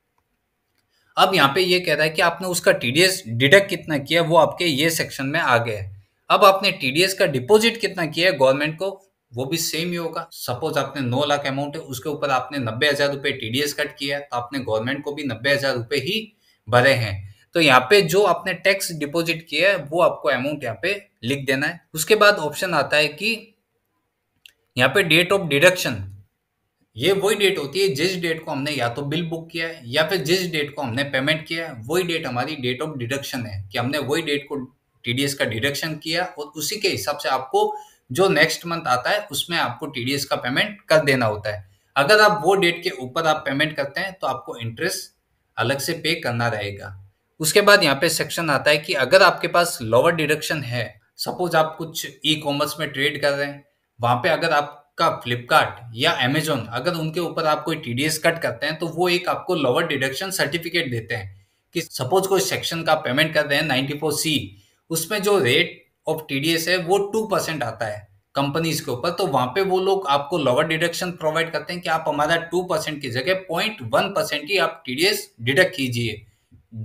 अब यहाँ पे ये कह रहा है कि आपने उसका टीडीएस डिडक्ट कितना किया वो आपके ये सेक्शन में आ गया है अब आपने टीडीएस का डिपॉजिट कितना किया है गवर्नमेंट को वो भी सेम ही होगा सपोज आपने नौ लाख अमाउंट है उसके ऊपर आपने नब्बे हजार रुपए टीडीएस कट किया तो आपने गवर्नमेंट को भी नब्बे हजार रुपए ही भरे हैं तो यहाँ पे जो आपने टैक्स डिपॉजिट किया है वो आपको अमाउंट यहाँ पे लिख देना है उसके बाद ऑप्शन आता है कि यहाँ पे डेट ऑफ डिडक्शन ये वही डेट होती है जिस डेट को हमने या तो बिल बुक किया है या फिर जिस डेट को हमने पेमेंट किया है वही डेट हमारी डेट ऑफ डिडक्शन है कि हमने वही डेट को टीडीएस का डिडक्शन किया और उसी के हिसाब से आपको जो नेक्स्ट मंथ आता है उसमें आपको टीडीएस का पेमेंट कर देना होता है अगर आप वो डेट के ऊपर आप पेमेंट करते हैं तो आपको इंटरेस्ट अलग से पे करना रहेगा उसके बाद यहाँ पे सेक्शन आता है कि अगर आपके पास लोअर डिडक्शन है सपोज आप कुछ ई e कॉमर्स में ट्रेड कर रहे हैं वहां पे अगर आप का फ्लिपकार्ट या अमेजोन अगर उनके ऊपर आप कोई टी कट करते हैं तो वो एक आपको लोअर डिडक्शन सर्टिफिकेट देते हैं कि सपोज कोई सेक्शन का पेमेंट कर रहे हैं नाइन्टी फोर सी उसमें जो रेट ऑफ टीडीएस है वो टू परसेंट आता है कंपनीज के ऊपर तो वहां पे वो लोग आपको लोअर डिडक्शन प्रोवाइड करते हैं कि आप हमारा टू परसेंट की जगह पॉइंट वन परसेंट ही आप टी डिडक्ट कीजिए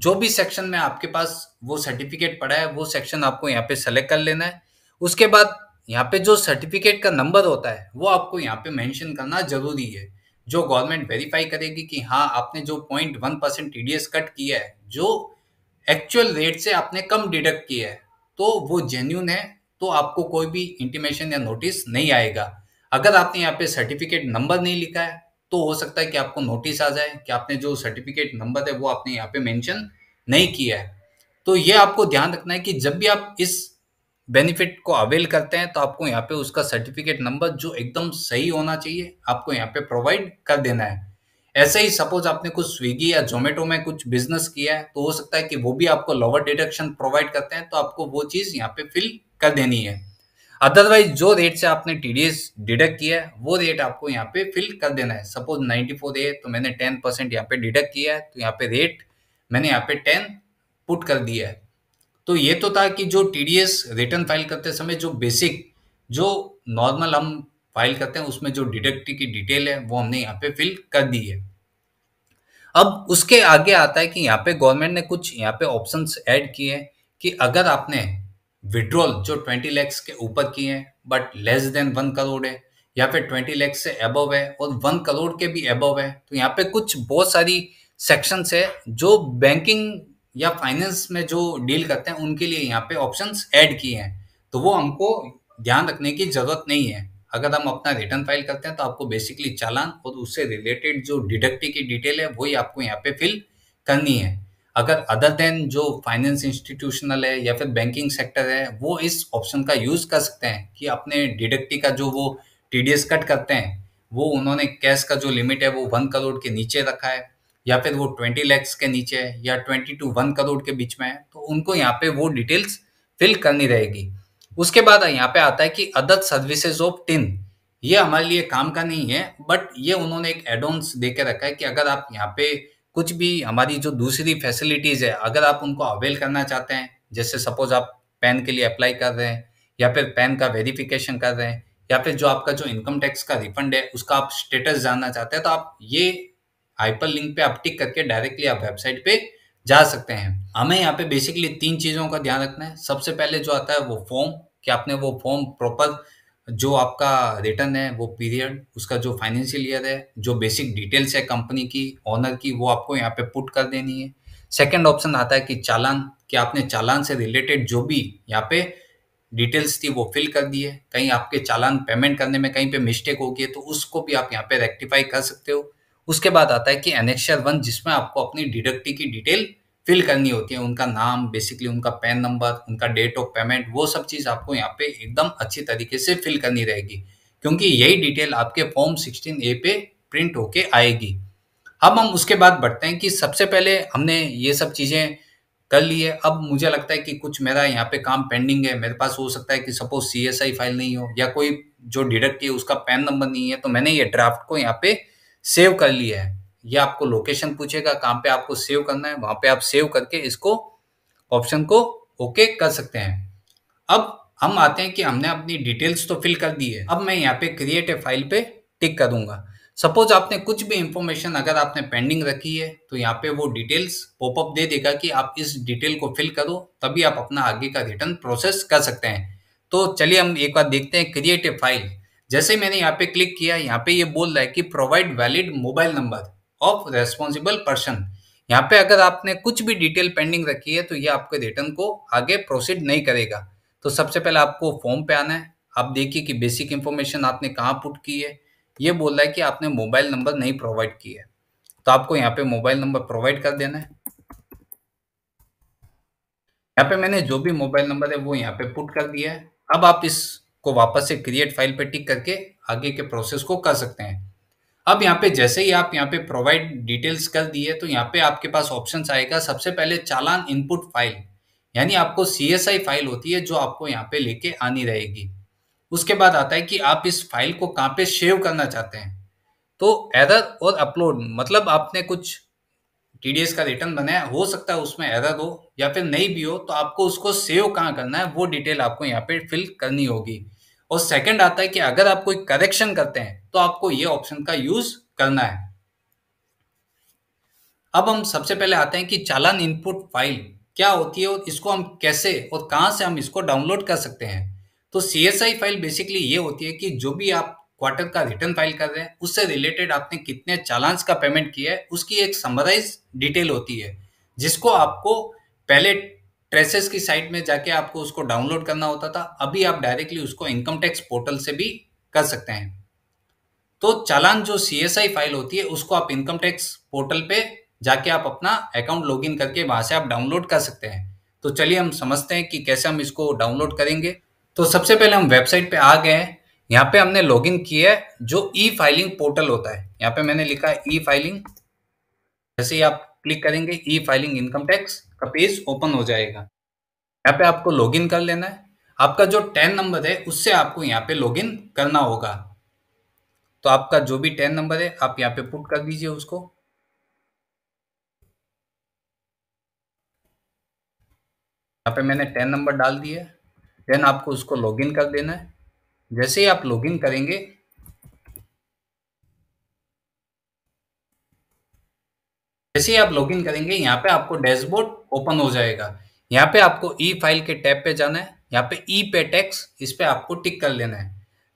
जो भी सेक्शन में आपके पास वो सर्टिफिकेट पड़ा है वो सेक्शन आपको यहाँ पे सेलेक्ट कर लेना है उसके बाद यहाँ पे जो सर्टिफिकेट का नंबर होता है वो आपको यहाँ पे मेंशन करना जरूरी है जो गवर्नमेंट वेरीफाई करेगी कि हाँ आपने जो point one percent T cut किया है जो एक्चुअल रेट से आपने कम डिडक्ट किया है तो वो जेन्यून है तो आपको कोई भी इंटीमेशन या नोटिस नहीं आएगा अगर आपने यहाँ पे सर्टिफिकेट नंबर नहीं लिखा है तो हो सकता है कि आपको नोटिस आ जाए कि आपने जो सर्टिफिकेट नंबर है वो आपने यहाँ पे मेंशन नहीं किया है तो ये आपको ध्यान रखना है कि जब भी आप इस बेनिफिट को अवेल करते हैं तो आपको यहाँ पे उसका सर्टिफिकेट नंबर जो एकदम सही होना चाहिए आपको यहाँ पे प्रोवाइड कर देना है ऐसे ही सपोज आपने कुछ स्विगी या जोमेटो में कुछ बिजनेस किया है तो हो सकता है कि वो भी आपको लोअर डिडक्शन प्रोवाइड करते हैं तो आपको वो चीज़ यहाँ पे फिल कर देनी है अदरवाइज जो रेट से आपने टी डी एस डिडक्ट किया है वो रेट आपको यहाँ पे फिल कर देना है सपोज फोर है तो मैंने टेन परसेंट यहाँ पे डिडक्ट किया है तो यहाँ पे रेट मैंने यहाँ पे टेन पुट कर दिया है तो ये तो था कि जो टी रिटर्न फाइल करते समय जो बेसिक जो नॉर्मल हम फाइल करते हैं उसमें जो डिडक्टी की डिटेल है वो हमने यहाँ पे फिल कर दी है अब उसके आगे आता है कि यहाँ पे गवर्नमेंट ने कुछ यहाँ पे ऑप्शंस ऐड किए हैं कि अगर आपने विड्रॉल जो ट्वेंटी लैक्स के ऊपर किए हैं but less than one crore है या फिर ट्वेंटी लैक्स से अबव है और वन करोड़ के भी अबव है तो यहाँ पे कुछ बहुत सारी सेक्शंस है जो बैंकिंग या फाइनेंस में जो डील करते हैं उनके लिए यहाँ पे ऑप्शंस ऐड किए हैं तो वो हमको ध्यान रखने की जरूरत नहीं है अगर हम अपना रिटर्न फाइल करते हैं तो आपको बेसिकली चालान और उससे रिलेटेड जो डिडक्टी की डिटेल है वही आपको यहाँ पे फिल करनी है अगर अदर देन जो फाइनेंस इंस्टीट्यूशनल है या फिर बैंकिंग सेक्टर है वो इस ऑप्शन का यूज कर सकते हैं कि अपने डिडक्टी का जो वो टी कट करते हैं वो उन्होंने कैश का जो लिमिट है वो वन करोड़ के नीचे रखा है या फिर वो ट्वेंटी लैक्स के नीचे है या ट्वेंटी टू वन करोड़ के बीच में है तो उनको यहाँ पे वो डिटेल्स फिल करनी रहेगी उसके बाद यहाँ पे आता है कि अदर सर्विसेज ऑफ टिन ये हमारे लिए काम का नहीं है बट ये उन्होंने एक एडोन्स दे के रखा है कि अगर आप यहाँ पे कुछ भी हमारी जो दूसरी फैसिलिटीज़ है अगर आप उनको अवेल करना चाहते हैं जैसे सपोज आप पैन के लिए अप्लाई कर रहे हैं या फिर पैन का वेरिफिकेशन कर रहे हैं या फिर जो आपका जो इनकम टैक्स का रिफंड है उसका आप स्टेटस जानना चाहते हैं तो आप ये हाइपर लिंक पे आप टिक करके डायरेक्टली आप वेबसाइट पे जा सकते हैं हमें यहाँ पे बेसिकली तीन चीज़ों का ध्यान रखना है सबसे पहले जो आता है वो फॉर्म कि आपने वो फॉर्म प्रॉपर जो आपका रिटर्न है वो पीरियड उसका जो फाइनेंशियल ईयर है जो बेसिक डिटेल्स है कंपनी की ऑनर की वो आपको यहाँ पे पुट कर देनी है सेकेंड ऑप्शन आता है कि चालान कि आपने चालान से रिलेटेड जो भी यहाँ पे डिटेल्स थी वो फिल कर दी है कहीं आपके चालान पेमेंट करने में कहीं पे मिस्टेक हो गई है तो उसको भी आप यहाँ पे रेक्टिफाई कर सकते हो उसके बाद आता है कि एनेक्शल वन जिसमें आपको अपनी डिडक्टी की डिटेल फिल करनी होती है उनका नाम बेसिकली उनका पैन नंबर उनका डेट ऑफ पेमेंट वो सब चीज़ आपको यहाँ पे एकदम अच्छी तरीके से फिल करनी रहेगी क्योंकि यही डिटेल आपके फॉर्म सिक्सटीन ए पे प्रिंट होके आएगी अब हम उसके बाद बढ़ते हैं कि सबसे पहले हमने ये सब चीज़ें कर ली है अब मुझे लगता है कि कुछ मेरा यहाँ पे काम पेंडिंग है मेरे पास हो सकता है कि सपोज सी फाइल नहीं हो या कोई जो डिडक्ट है उसका पैन नंबर नहीं है तो मैंने ये ड्राफ्ट को यहाँ पे सेव कर लिया है ये आपको लोकेशन पूछेगा कहाँ पे आपको सेव करना है वहां पे आप सेव करके इसको ऑप्शन को ओके कर सकते हैं अब हम आते हैं कि हमने अपनी डिटेल्स तो फिल कर दी है अब मैं यहाँ पे क्रिएट ए फाइल पे टिक करूंगा सपोज आपने कुछ भी इंफॉर्मेशन अगर आपने पेंडिंग रखी है तो यहाँ पे वो डिटेल्स पॉपअप दे देगा कि आप इस डिटेल को फिल करो तभी आप अपना आगे का रिटर्न प्रोसेस कर सकते हैं तो चलिए हम एक बार देखते हैं क्रिएट ए फाइल जैसे मैंने यहाँ पे क्लिक किया यहाँ पे ये बोल रहा है कि provide valid mobile number of responsible person यहाँ पे अगर आपने कुछ भी डिटेल पेंडिंग रखी है तो ये आपके रिटर्न को आगे प्रोसीड नहीं करेगा तो सबसे पहले आपको फॉर्म पे आना है आप देखिए कि बेसिक इन्फॉर्मेशन आपने कहाँ पुट की है ये बोल रहा है कि आपने मोबाइल नंबर नहीं प्रोवाइड किया है तो आपको यहाँ पे मोबाइल नंबर प्रोवाइड कर देना है यहाँ पे मैंने जो भी मोबाइल नंबर है वो यहाँ पे पुट कर दिया है अब आप इस को वापस से क्रिएट फाइल पर टिक करके आगे के प्रोसेस को कर सकते हैं अब यहाँ पे जैसे ही आप यहाँ पे प्रोवाइड डिटेल्स कर दिए तो यहाँ पे आपके पास ऑप्शन आएगा सबसे पहले चालान इनपुट फाइल यानी आपको सी फाइल होती है जो आपको यहाँ पे लेके आनी रहेगी उसके बाद आता है कि आप इस फाइल को कहाँ पे सेव करना चाहते हैं तो एरर और अपलोड मतलब आपने कुछ टी का रिटर्न बनाया हो सकता है उसमें एरर हो या फिर नहीं भी हो तो आपको उसको सेव कहाँ करना है वो डिटेल आपको यहाँ पे फिल करनी होगी और सेकंड आता है कि अगर आप कोई करेक्शन करते हैं तो आपको ये ऑप्शन का यूज करना है अब हम सबसे पहले आते हैं कि चालान इनपुट फाइल क्या होती है और इसको हम कैसे और कहां से हम इसको डाउनलोड कर सकते हैं तो सी फाइल बेसिकली ये होती है कि जो भी आप क्वार्टर का रिटर्न फाइल कर रहे हैं उससे रिलेटेड आपने कितने चालांस का पेमेंट किया है उसकी एक समराइज डिटेल होती है जिसको आपको पहले ट्रेसेस की साइट में जाके आपको उसको डाउनलोड करना होता था अभी आप डायरेक्टली उसको इनकम टैक्स पोर्टल से भी कर सकते हैं तो चालान जो सी फाइल होती है उसको आप इनकम टैक्स पोर्टल पे जाके आप अपना अकाउंट लॉगिन करके वहां से आप डाउनलोड कर सकते हैं तो चलिए हम समझते हैं कि कैसे हम इसको डाउनलोड करेंगे तो सबसे पहले हम वेबसाइट पे आ गए हैं यहाँ पे हमने लॉग इन किया है जो ई फाइलिंग पोर्टल होता है यहाँ पे मैंने लिखा है ई फाइलिंग जैसे ही आप क्लिक करेंगे ई फाइलिंग इनकम टैक्स आपका पेज ओपन हो जाएगा यहाँ पे आपको लॉगिन कर लेना है आपका जो टेन नंबर है उससे आपको यहाँ पे लॉगिन करना होगा तो आपका जो भी टेन नंबर है आप यहाँ पे पुट कर दीजिए उसको यहाँ पे मैंने टेन नंबर डाल दिया देन आपको उसको लॉगिन कर देना है जैसे ही आप लॉगिन करेंगे जैसे ही आप लॉगिन करेंगे यहाँ पे आपको डैशबोर्ड ओपन हो जाएगा यहाँ पे आपको ई e फाइल के टैब पे जाना है यहाँ पे ई e पे टैक्स इस पे आपको टिक कर लेना है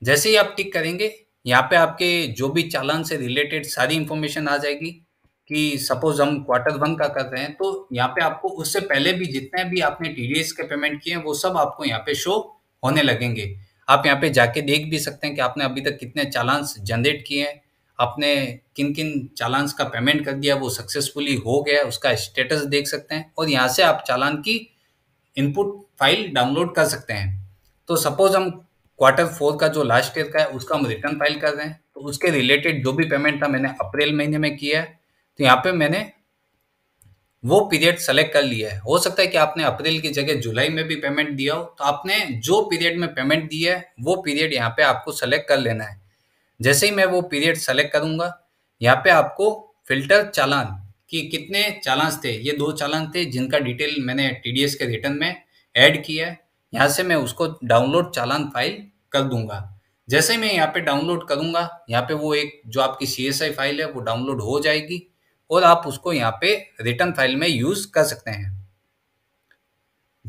जैसे ही आप टिक करेंगे यहाँ पे आपके जो भी चालान से रिलेटेड सारी इंफॉर्मेशन आ जाएगी कि सपोज हम क्वार्टर वन का कर रहे हैं तो यहाँ पे आपको उससे पहले भी जितने भी आपने टी के पेमेंट किए हैं वो सब आपको यहाँ पे शो होने लगेंगे आप यहाँ पे जाके देख भी सकते हैं कि आपने अभी तक कितने चालान जनरेट किए हैं आपने किन किन चालान का पेमेंट कर दिया वो सक्सेसफुली हो गया उसका स्टेटस देख सकते हैं और यहाँ से आप चालान की इनपुट फाइल डाउनलोड कर सकते हैं तो सपोज हम क्वार्टर फोर का जो लास्ट ईयर का है उसका हम रिटर्न फाइल कर रहे हैं तो उसके रिलेटेड जो भी पेमेंट था मैंने अप्रैल महीने में किया है तो यहाँ पे मैंने वो पीरियड सेलेक्ट कर लिया है हो सकता है कि आपने अप्रैल की जगह जुलाई में भी पेमेंट दिया हो तो आपने जो पीरियड में पेमेंट दिया है वो पीरियड यहाँ पे आपको सेलेक्ट कर लेना है जैसे ही मैं वो पीरियड सेलेक्ट करूंगा यहाँ पे आपको फिल्टर चालान कि कितने चालान थे ये दो चालान थे जिनका डिटेल मैंने टी के रिटर्न में ऐड किया है यहाँ से मैं उसको डाउनलोड चालान फाइल कर दूंगा जैसे ही मैं यहाँ पे डाउनलोड करूंगा यहाँ पे वो एक जो आपकी सी फाइल है वो डाउनलोड हो जाएगी और आप उसको यहाँ पे रिटर्न फाइल में यूज कर सकते हैं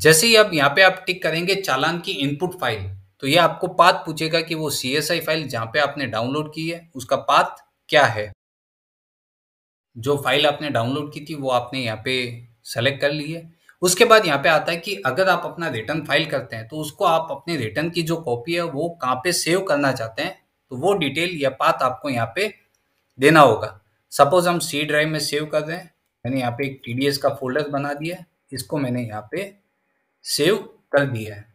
जैसे ही अब यहाँ पे आप टिक करेंगे चालान की इनपुट फाइल तो ये आपको पाथ पूछेगा कि वो सी एस आई फाइल जहाँ पे आपने डाउनलोड की है उसका पाथ क्या है जो फाइल आपने डाउनलोड की थी वो आपने यहाँ पे सेलेक्ट कर ली है उसके बाद यहाँ पे आता है कि अगर आप अपना रिटर्न फाइल करते हैं तो उसको आप अपने रिटर्न की जो कॉपी है वो कहाँ पे सेव करना चाहते हैं तो वो डिटेल या पाथ आपको यहाँ पे देना होगा सपोज हम सी ड्राइव में सेव कर रहे हैं मैंने यहाँ पे एक टी का फोल्डर बना दिया इसको मैंने यहाँ पे सेव कर दिया है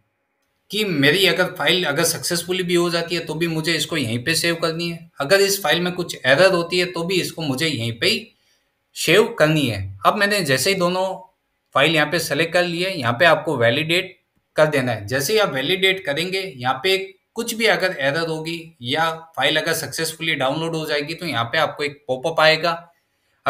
कि मेरी अगर फाइल अगर सक्सेसफुली भी हो जाती है तो भी मुझे इसको यहीं पे सेव करनी है अगर इस फाइल में कुछ एरर होती है तो भी इसको मुझे यहीं पे ही सेव करनी है अब मैंने जैसे ही दोनों फाइल यहाँ पे सेलेक्ट कर लिए यहाँ पे आपको वैलिडेट कर देना है जैसे ही आप वैलिडेट करेंगे यहाँ पे कुछ भी अगर एरर होगी या फाइल अगर सक्सेसफुली डाउनलोड हो जाएगी तो यहाँ पे आपको एक पॉपअप आएगा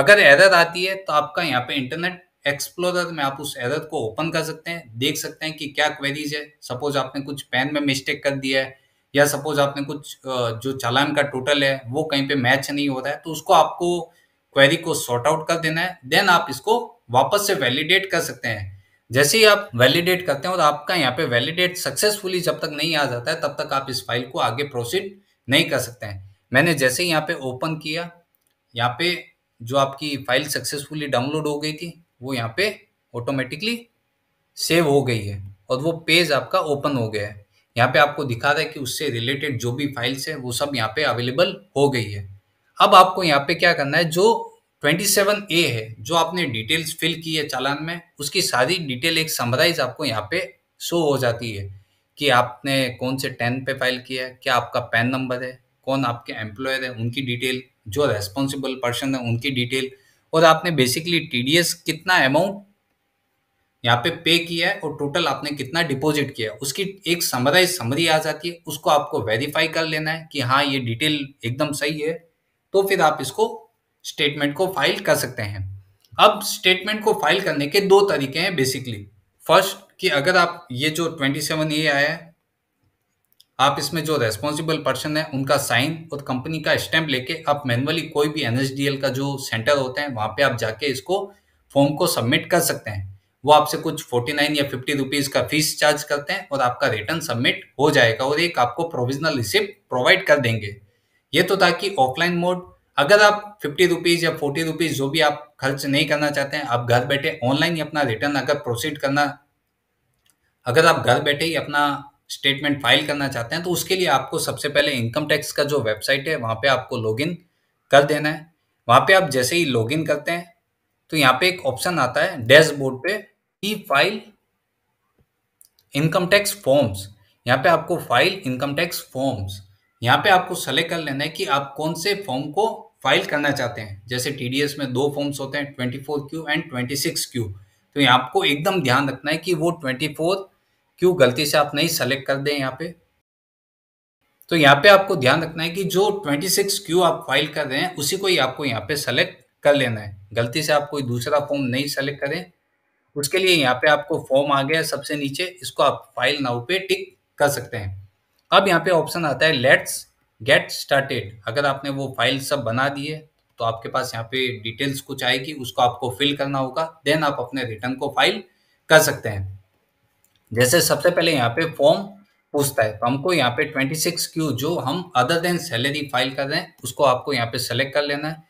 अगर एरर आती है तो आपका यहाँ पे इंटरनेट एक्सप्लोरर में आप उस एरर को ओपन कर सकते हैं देख सकते हैं कि क्या क्वेरीज है सपोज आपने कुछ पेन में मिस्टेक कर दिया है या सपोज आपने कुछ जो चालान का टोटल है वो कहीं पे मैच नहीं हो रहा है तो उसको आपको क्वेरी को सॉर्ट आउट कर देना है देन आप इसको वापस से वैलिडेट कर सकते हैं जैसे ही आप वैलिडेट करते हैं और आपका यहाँ पे वैलिडेट सक्सेसफुली जब तक नहीं आ जाता है तब तक आप इस फाइल को आगे प्रोसीड नहीं कर सकते हैं मैंने जैसे ही यहाँ पे ओपन किया यहाँ पे जो आपकी फाइल सक्सेसफुली डाउनलोड हो गई थी वो यहाँ पे ऑटोमेटिकली सेव हो गई है और वो पेज आपका ओपन हो गया है यहाँ पे आपको दिखा रहा है कि उससे रिलेटेड जो भी फाइल्स है वो सब यहाँ पे अवेलेबल हो गई है अब आपको यहाँ पे क्या करना है जो 27 ए है जो आपने डिटेल्स फिल की है चालान में उसकी सारी डिटेल एक समराइज आपको यहाँ पे शो हो जाती है कि आपने कौन से टेन पे फाइल किया है क्या आपका पैन नंबर है कौन आपके एम्प्लॉयर है उनकी डिटेल जो रेस्पॉन्सिबल पर्सन है उनकी डिटेल और आपने बेसिकली टी कितना अमाउंट यहाँ पे पे किया है और टोटल आपने कितना डिपॉजिट किया है उसकी एक समराइज समरी आ जाती है उसको आपको वेरीफाई कर लेना है कि हाँ ये डिटेल एकदम सही है तो फिर आप इसको स्टेटमेंट को फाइल कर सकते हैं अब स्टेटमेंट को फाइल करने के दो तरीके हैं बेसिकली फर्स्ट कि अगर आप ये जो ट्वेंटी सेवन ए आया है आप इसमें जो रेस्पॉन्सिबल पर्सन है उनका साइन और कंपनी का स्टैंप लेके आप मैनुअली कोई भी एनएसडीएल का जो सेंटर होते हैं वहां पे आप जाके इसको फॉर्म को सबमिट कर सकते हैं वो आपसे कुछ फोर्टी नाइन या फिफ्टी रुपीज का फीस चार्ज करते हैं और आपका रिटर्न सबमिट हो जाएगा और एक आपको प्रोविजनल रिसिप्ट प्रोवाइड कर देंगे ये तो था कि ऑफलाइन मोड अगर आप फिफ्टी रुपीज या फोर्टी रुपीज जो भी आप खर्च नहीं करना चाहते हैं आप घर बैठे ऑनलाइन ही अपना रिटर्न अगर प्रोसीड करना अगर आप घर बैठे ही अपना स्टेटमेंट फाइल करना चाहते हैं तो उसके लिए आपको सबसे पहले इनकम टैक्स का जो वेबसाइट है वहाँ पे आपको लॉगिन कर देना है वहाँ पे आप जैसे ही लॉगिन करते हैं तो यहाँ पे एक ऑप्शन आता है डैशबोर्ड पे e file income tax forms यहाँ पे आपको फाइल इनकम टैक्स फॉर्म्स यहाँ पे आपको सेलेक्ट कर लेना है कि आप कौन से फॉर्म को फाइल करना चाहते हैं जैसे टी में दो फॉर्म्स होते हैं twenty four Q and twenty six Q तो यहाँ आपको एकदम ध्यान रखना है कि वो ट्वेंटी फोर क्यों गलती से आप नहीं सेलेक्ट कर दें यहाँ पे तो यहाँ पे आपको ध्यान रखना है कि जो 26 क्यू आप फाइल कर रहे हैं उसी को ही आपको यहाँ पे सेलेक्ट कर लेना है गलती से आप कोई दूसरा फॉर्म नहीं सेलेक्ट करें उसके लिए यहाँ पे आपको फॉर्म आ गया सबसे नीचे इसको आप फाइल नाउ पे टिक कर सकते हैं अब यहाँ पे ऑप्शन आता है लेट्स गेट स्टार्टेड अगर आपने वो फाइल सब बना दी है तो आपके पास यहाँ पे डिटेल्स कुछ आएगी उसको आपको फिल करना होगा देन आप अपने रिटर्न को फाइल कर सकते हैं जैसे सबसे पहले यहाँ पे फॉर्म पूछता है तो हमको यहाँ पे 26 क्यू जो हम अदर देन सैलरी फाइल कर रहे हैं उसको आपको यहाँ पे सेलेक्ट कर लेना है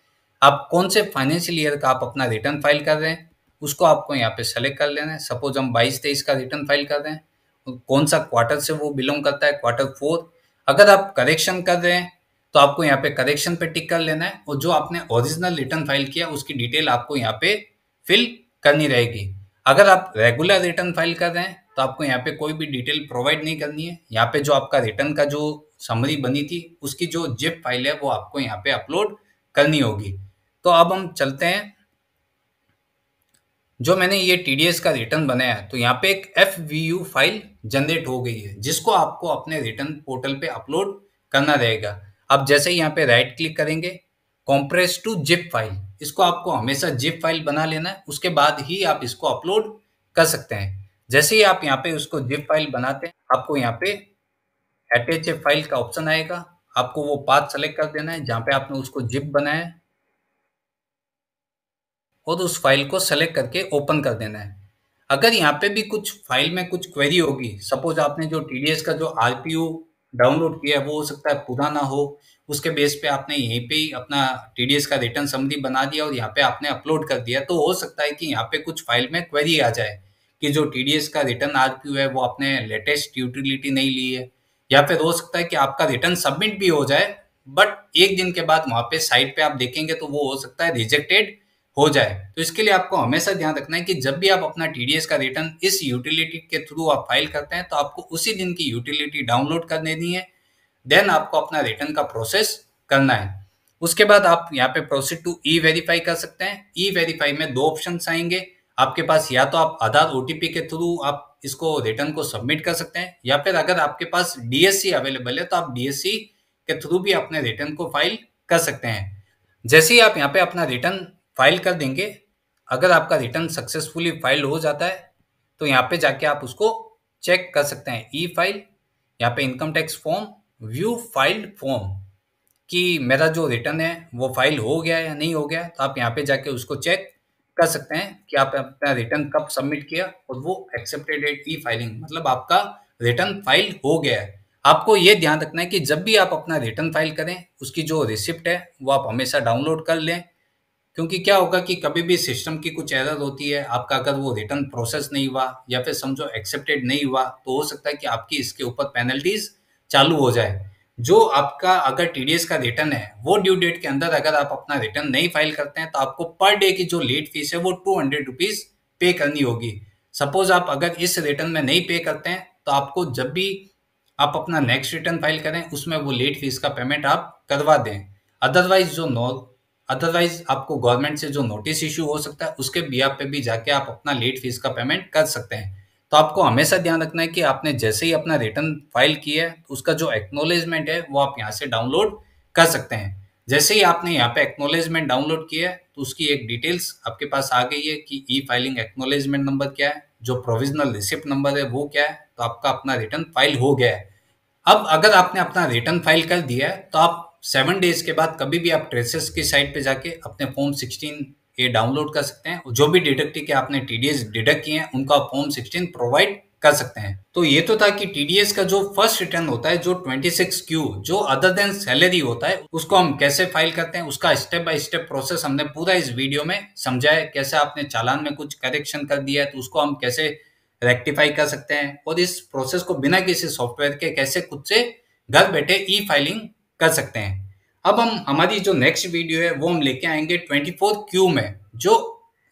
आप कौन से फाइनेंशियल ईयर का आप अपना रिटर्न फाइल कर रहे हैं उसको आपको यहाँ पे सेलेक्ट कर लेना है सपोज हम बाईस तेईस का रिटर्न फाइल कर रहे हैं कौन सा क्वार्टर से वो बिलोंग करता है क्वार्टर फोर अगर आप करेक्शन कर रहे हैं तो आपको यहाँ पे करेक्शन पे टिक कर लेना है और जो आपने ओरिजिनल रिटर्न फाइल किया उसकी डिटेल आपको यहाँ पे फिल करनी रहेगी अगर आप रेगुलर रिटर्न फाइल कर रहे हैं तो आपको यहाँ पे कोई भी डिटेल प्रोवाइड नहीं करनी है यहाँ पे जो आपका रिटर्न का जो समरी बनी थी उसकी जो जिप फाइल है वो आपको यहाँ पे अपलोड करनी होगी तो अब हम चलते हैं जो मैंने ये टी का रिटर्न बनाया तो यहाँ पे एक एफ फाइल जनरेट हो गई है जिसको आपको अपने रिटर्न पोर्टल पे अपलोड करना रहेगा आप जैसे ही यहाँ पे राइट क्लिक करेंगे कॉम्प्रेस टू जिप फाइल इसको आपको हमेशा जिप फाइल बना लेना है उसके बाद ही आप इसको अपलोड कर सकते हैं जैसे ही आप यहाँ पे उसको जिप फाइल बनाते हैं आपको यहाँ पे ए फाइल का ऑप्शन आएगा आपको वो पाथ सेलेक्ट कर देना है जहाँ पे आपने उसको जिप बनाया है और उस फाइल को सेलेक्ट करके ओपन कर देना है अगर यहाँ पे भी कुछ फाइल में कुछ क्वेरी होगी सपोज आपने जो टी का जो आर डाउनलोड किया है वो हो सकता है पुराना हो उसके बेस पे आपने यहीं पे ही अपना टी का रिटर्न समरी बना दिया और यहाँ पे आपने अपलोड कर दिया तो हो सकता है कि यहाँ पे कुछ फाइल में क्वेरी आ जाए कि जो टीडीएस का रिटर्न क्यू है वो आपने लेटेस्ट यूटिलिटी नहीं ली है या फिर हो सकता है कि आपका रिटर्न सबमिट भी हो जाए बट एक दिन के बाद वहां पे साइट पे आप देखेंगे तो वो हो सकता है रिजेक्टेड हो जाए तो इसके लिए आपको हमेशा ध्यान रखना है कि जब भी आप अपना टी का रिटर्न इस यूटिलिटी के थ्रू आप फाइल करते हैं तो आपको उसी दिन की यूटिलिटी डाउनलोड कर देनी है देन आपको अपना रिटर्न का प्रोसेस करना है उसके बाद आप यहाँ पे प्रोसीड टू ई वेरीफाई कर सकते हैं ई वेरीफाई में दो ऑप्शन आएंगे आपके पास या तो आप आधार ओ के थ्रू आप इसको रिटर्न को सबमिट कर सकते हैं या फिर अगर आपके पास डीएससी अवेलेबल है तो आप डीएससी के थ्रू भी अपने रिटर्न को फाइल कर सकते हैं जैसे ही आप यहाँ पे अपना रिटर्न फाइल कर देंगे अगर आपका रिटर्न सक्सेसफुली फाइल हो जाता है तो यहाँ पे जाके आप उसको चेक कर सकते हैं ई फाइल यहाँ पे income tax form view filed form कि मेरा जो रिटर्न है वो फाइल हो गया या नहीं हो गया तो आप यहाँ पे जाके उसको चेक कर सकते हैं कि आप अपना रिटर्न कब सबमिट किया और वो एक्सेप्टेड एट ई फाइलिंग मतलब आपका रिटर्न फाइल हो गया है आपको ये ध्यान रखना है कि जब भी आप अपना रिटर्न फाइल करें उसकी जो रिसिप्ट है वो आप हमेशा डाउनलोड कर लें क्योंकि क्या होगा कि कभी भी सिस्टम की कुछ एरर होती है आपका अगर वो रिटर्न प्रोसेस नहीं हुआ या फिर समझो एक्सेप्टेड नहीं हुआ तो हो सकता है कि आपकी इसके ऊपर पेनल्टीज चालू हो जाए जो आपका अगर टीडीएस का रिटर्न है वो ड्यू डेट के अंदर अगर आप अपना रिटर्न नहीं फाइल करते हैं तो आपको पर डे की जो लेट फीस है वो टू हंड्रेड रुपीज पे करनी होगी सपोज आप अगर इस रिटर्न में नहीं पे करते हैं तो आपको जब भी आप अपना नेक्स्ट रिटर्न फाइल करें उसमें वो लेट फीस का पेमेंट आप करवा दें अदरवाइज जो नो अदरवाइज आपको गवर्नमेंट से जो नोटिस इशू हो सकता है उसके बी पे भी जाके आप अपना लेट फीस का पेमेंट कर सकते हैं तो आपको हमेशा ध्यान रखना है कि आपने जैसे ही अपना रिटर्न फाइल किया है उसका जो एक्नोलेजमेंट है वो आप यहाँ से डाउनलोड कर सकते हैं जैसे ही आपने यहाँ पे एक्नोलेजमेंट डाउनलोड किया है तो उसकी एक डिटेल्स आपके पास आ गई है कि ई फाइलिंग एक्नोलेजमेंट नंबर क्या है जो प्रोविजनल रिसिप्ट नंबर है वो क्या है तो आपका अपना रिटर्न फाइल हो गया है अब अगर आपने अपना रिटर्न फाइल कर दिया है तो आप सेवन डेज के बाद कभी भी आप ट्रेसेस की साइट पे जाके अपने फॉर्म सिक्सटीन ये डाउनलोड कर सकते हैं जो भी डिडक्टिव के आपने टीडीएस डिडक्ट किए हैं उनका फॉर्म सिक्सटीन प्रोवाइड कर सकते हैं तो ये तो था कि टीडीएस का जो फर्स्ट रिटर्न होता है जो 26 क्यू जो अदर देन सैलरी होता है उसको हम कैसे फाइल करते हैं उसका स्टेप बाय स्टेप प्रोसेस हमने पूरा इस वीडियो में समझा है कैसे आपने चालान में कुछ करेक्शन कर दिया है तो उसको हम कैसे रेक्टिफाई कर सकते हैं और इस प्रोसेस को बिना किसी सॉफ्टवेयर के कैसे खुद से घर बैठे ई फाइलिंग कर सकते हैं अब हम हमारी जो नेक्स्ट वीडियो है वो हम लेके आएंगे ट्वेंटी फोर क्यू में जो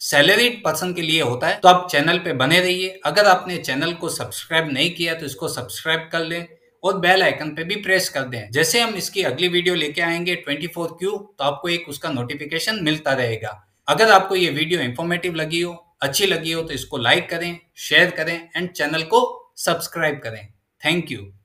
सैलरीड पर्सन के लिए होता है तो आप चैनल पे बने रहिए अगर आपने चैनल को सब्सक्राइब नहीं किया तो इसको सब्सक्राइब कर लें और बेल आइकन पे भी प्रेस कर दें जैसे हम इसकी अगली वीडियो लेके आएंगे क्यू तो आपको एक उसका नोटिफिकेशन मिलता रहेगा अगर आपको ये वीडियो इन्फॉर्मेटिव लगी हो अच्छी लगी हो तो इसको लाइक करें शेयर करें एंड चैनल को सब्सक्राइब करें थैंक यू